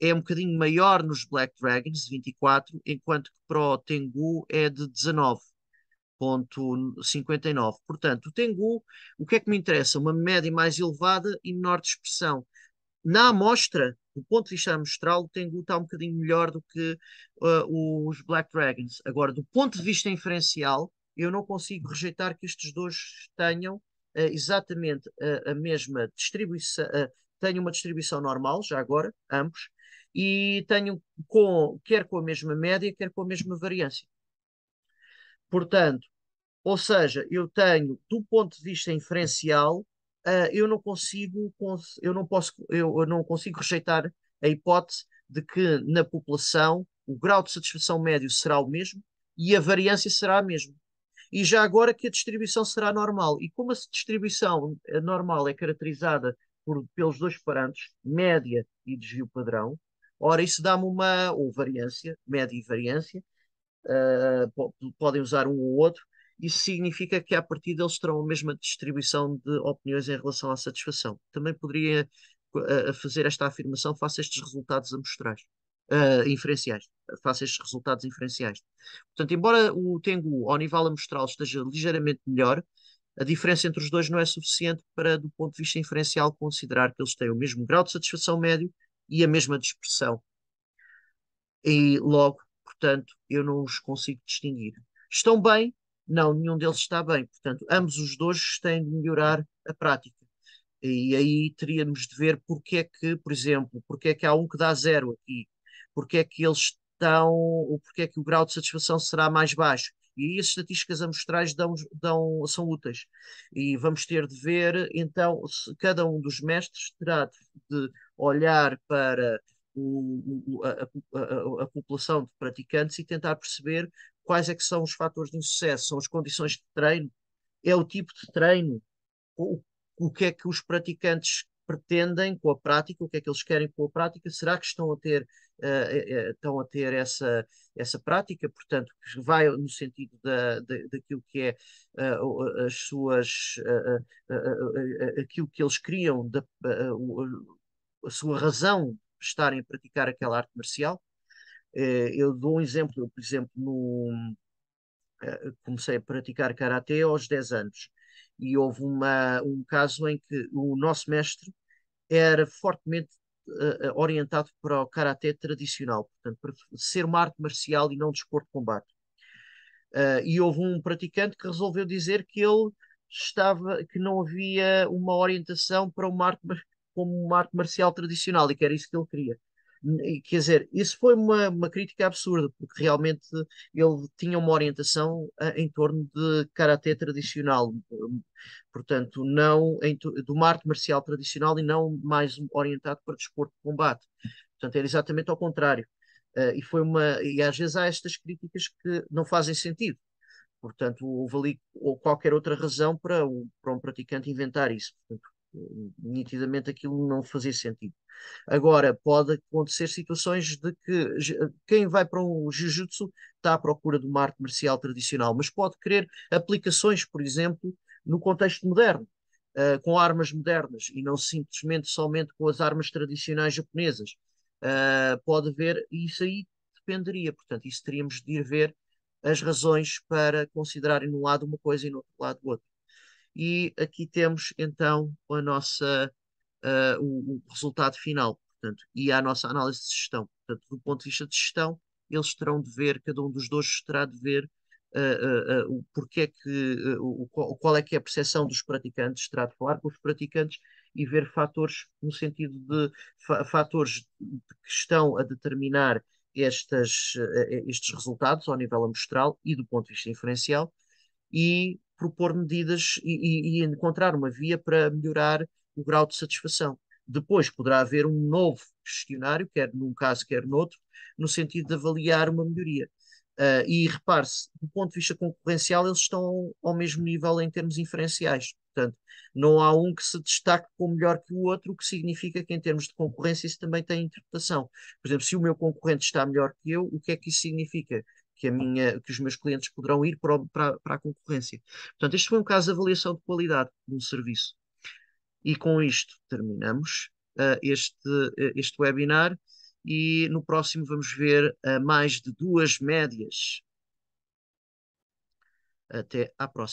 é um bocadinho maior nos Black Dragons, 24, enquanto que para o Tengu é de 19,59. Portanto, o Tengu, o que é que me interessa? Uma média mais elevada e menor de expressão. Na amostra, do ponto de vista amostral, o Tengu está um bocadinho melhor do que uh, os Black Dragons. Agora, do ponto de vista inferencial, eu não consigo rejeitar que estes dois tenham uh, exatamente uh, a mesma distribuição, uh, tenham uma distribuição normal, já agora, ambos, e tenham com, quer com a mesma média, quer com a mesma variância. Portanto, ou seja, eu tenho, do ponto de vista inferencial, eu não consigo, eu não posso, eu não consigo rejeitar a hipótese de que na população o grau de satisfação médio será o mesmo e a variância será a mesma. E já agora que a distribuição será normal. E como a distribuição eh, normal é caracterizada por, pelos dois parâmetros, média e desvio padrão, ora, isso dá-me uma. ou variância, média e variância, uh, podem usar um ou outro, isso significa que, a partir deles terão a mesma distribuição de opiniões em relação à satisfação. Também poderia eh, fazer esta afirmação face a estes resultados amostrais uh, inferenciais, face a estes resultados inferenciais. Portanto, embora o Tengu, ao nível amostral, esteja ligeiramente melhor, a diferença entre os dois não é suficiente para, do ponto de vista inferencial, considerar que eles têm o mesmo grau de satisfação médio e a mesma dispersão. E logo, portanto, eu não os consigo distinguir. Estão bem? Não, nenhum deles está bem. Portanto, ambos os dois têm de melhorar a prática. E aí teríamos de ver porque é que, por exemplo, porque é que há um que dá zero aqui porque é que eles estão, porque é que o grau de satisfação será mais baixo. E as estatísticas amostrais dão, dão, são úteis. E vamos ter de ver, então, se cada um dos mestres terá de, de olhar para o, a, a, a, população de praticantes e tentar perceber quais é que são os fatores de insucesso, são as condições de treino, é o tipo de treino, o, o que é que os praticantes pretendem com a prática, o que é que eles querem com a prática, será que estão a ter, uh, uh, estão a ter essa, essa prática, portanto, que vai no sentido da, da, daquilo que é uh, as suas, aquilo que eles criam, da, a sua razão de estarem a praticar aquela arte marcial. eu dou um exemplo, eu, por exemplo, no, comecei a praticar Karatê aos 10 anos e houve uma, um caso em que o nosso mestre era fortemente uh, orientado para o karatê tradicional, portanto, para ser uma arte marcial e não desporto de combate. Uh, e houve um praticante que resolveu dizer que ele estava, que não havia uma orientação para uma arte, como uma arte marcial tradicional e que era isso que ele queria. Quer dizer, isso foi uma, uma crítica absurda, porque realmente ele tinha uma orientação em torno de karatê tradicional, hum, portanto, não em, de arte marcial tradicional e não mais orientado para desporto de combate. Portanto, era exatamente ao contrário. Uh, e foi uma e às vezes há estas críticas que não fazem sentido. Portanto, houve ali ou qualquer outra razão para, o, para um praticante inventar isso. Portanto, nitidamente aquilo não fazia sentido. Agora, pode acontecer situações de que quem vai para um jiu-jitsu está à procura de uma arte marcial tradicional, mas pode querer aplicações, por exemplo, no contexto moderno, uh, com armas modernas e não simplesmente somente com as armas tradicionais japonesas. Uh, pode haver, e isso aí dependeria, portanto, isso teríamos de ir ver as razões para considerarem num lado uma coisa e no outro lado outra e aqui temos então a nossa, uh, o, o, resultado final portanto, e a nossa análise de gestão. Portanto, do ponto de vista de gestão, eles terão de ver, cada um dos dois terá de ver uh, uh, o porquê é que, o, qual é que é a percepção dos praticantes, terá de falar com os praticantes e ver fatores no sentido de fatores que estão a determinar estas, estes resultados ao nível amostral e do ponto de vista inferencial e propor medidas e, e, e encontrar uma via para melhorar o grau de satisfação. Depois poderá haver um novo questionário, quer num caso, quer noutro, no sentido de avaliar uma melhoria. Uh, e repare-se, do ponto de vista concorrencial, eles estão ao mesmo nível em termos inferenciais. Portanto, não há um que se destaque como melhor que o outro, o que significa que, em termos de concorrência, isso também tem interpretação. Por exemplo, se o meu concorrente está melhor que eu, o que é que isso significa? que, a minha, que os meus clientes poderão ir para, para, para a concorrência. Portanto, este foi um caso de avaliação de qualidade de um serviço. E com isto terminamos uh, este, eh, este webinar e no próximo vamos ver uh, mais de duas médias. Até à próxima.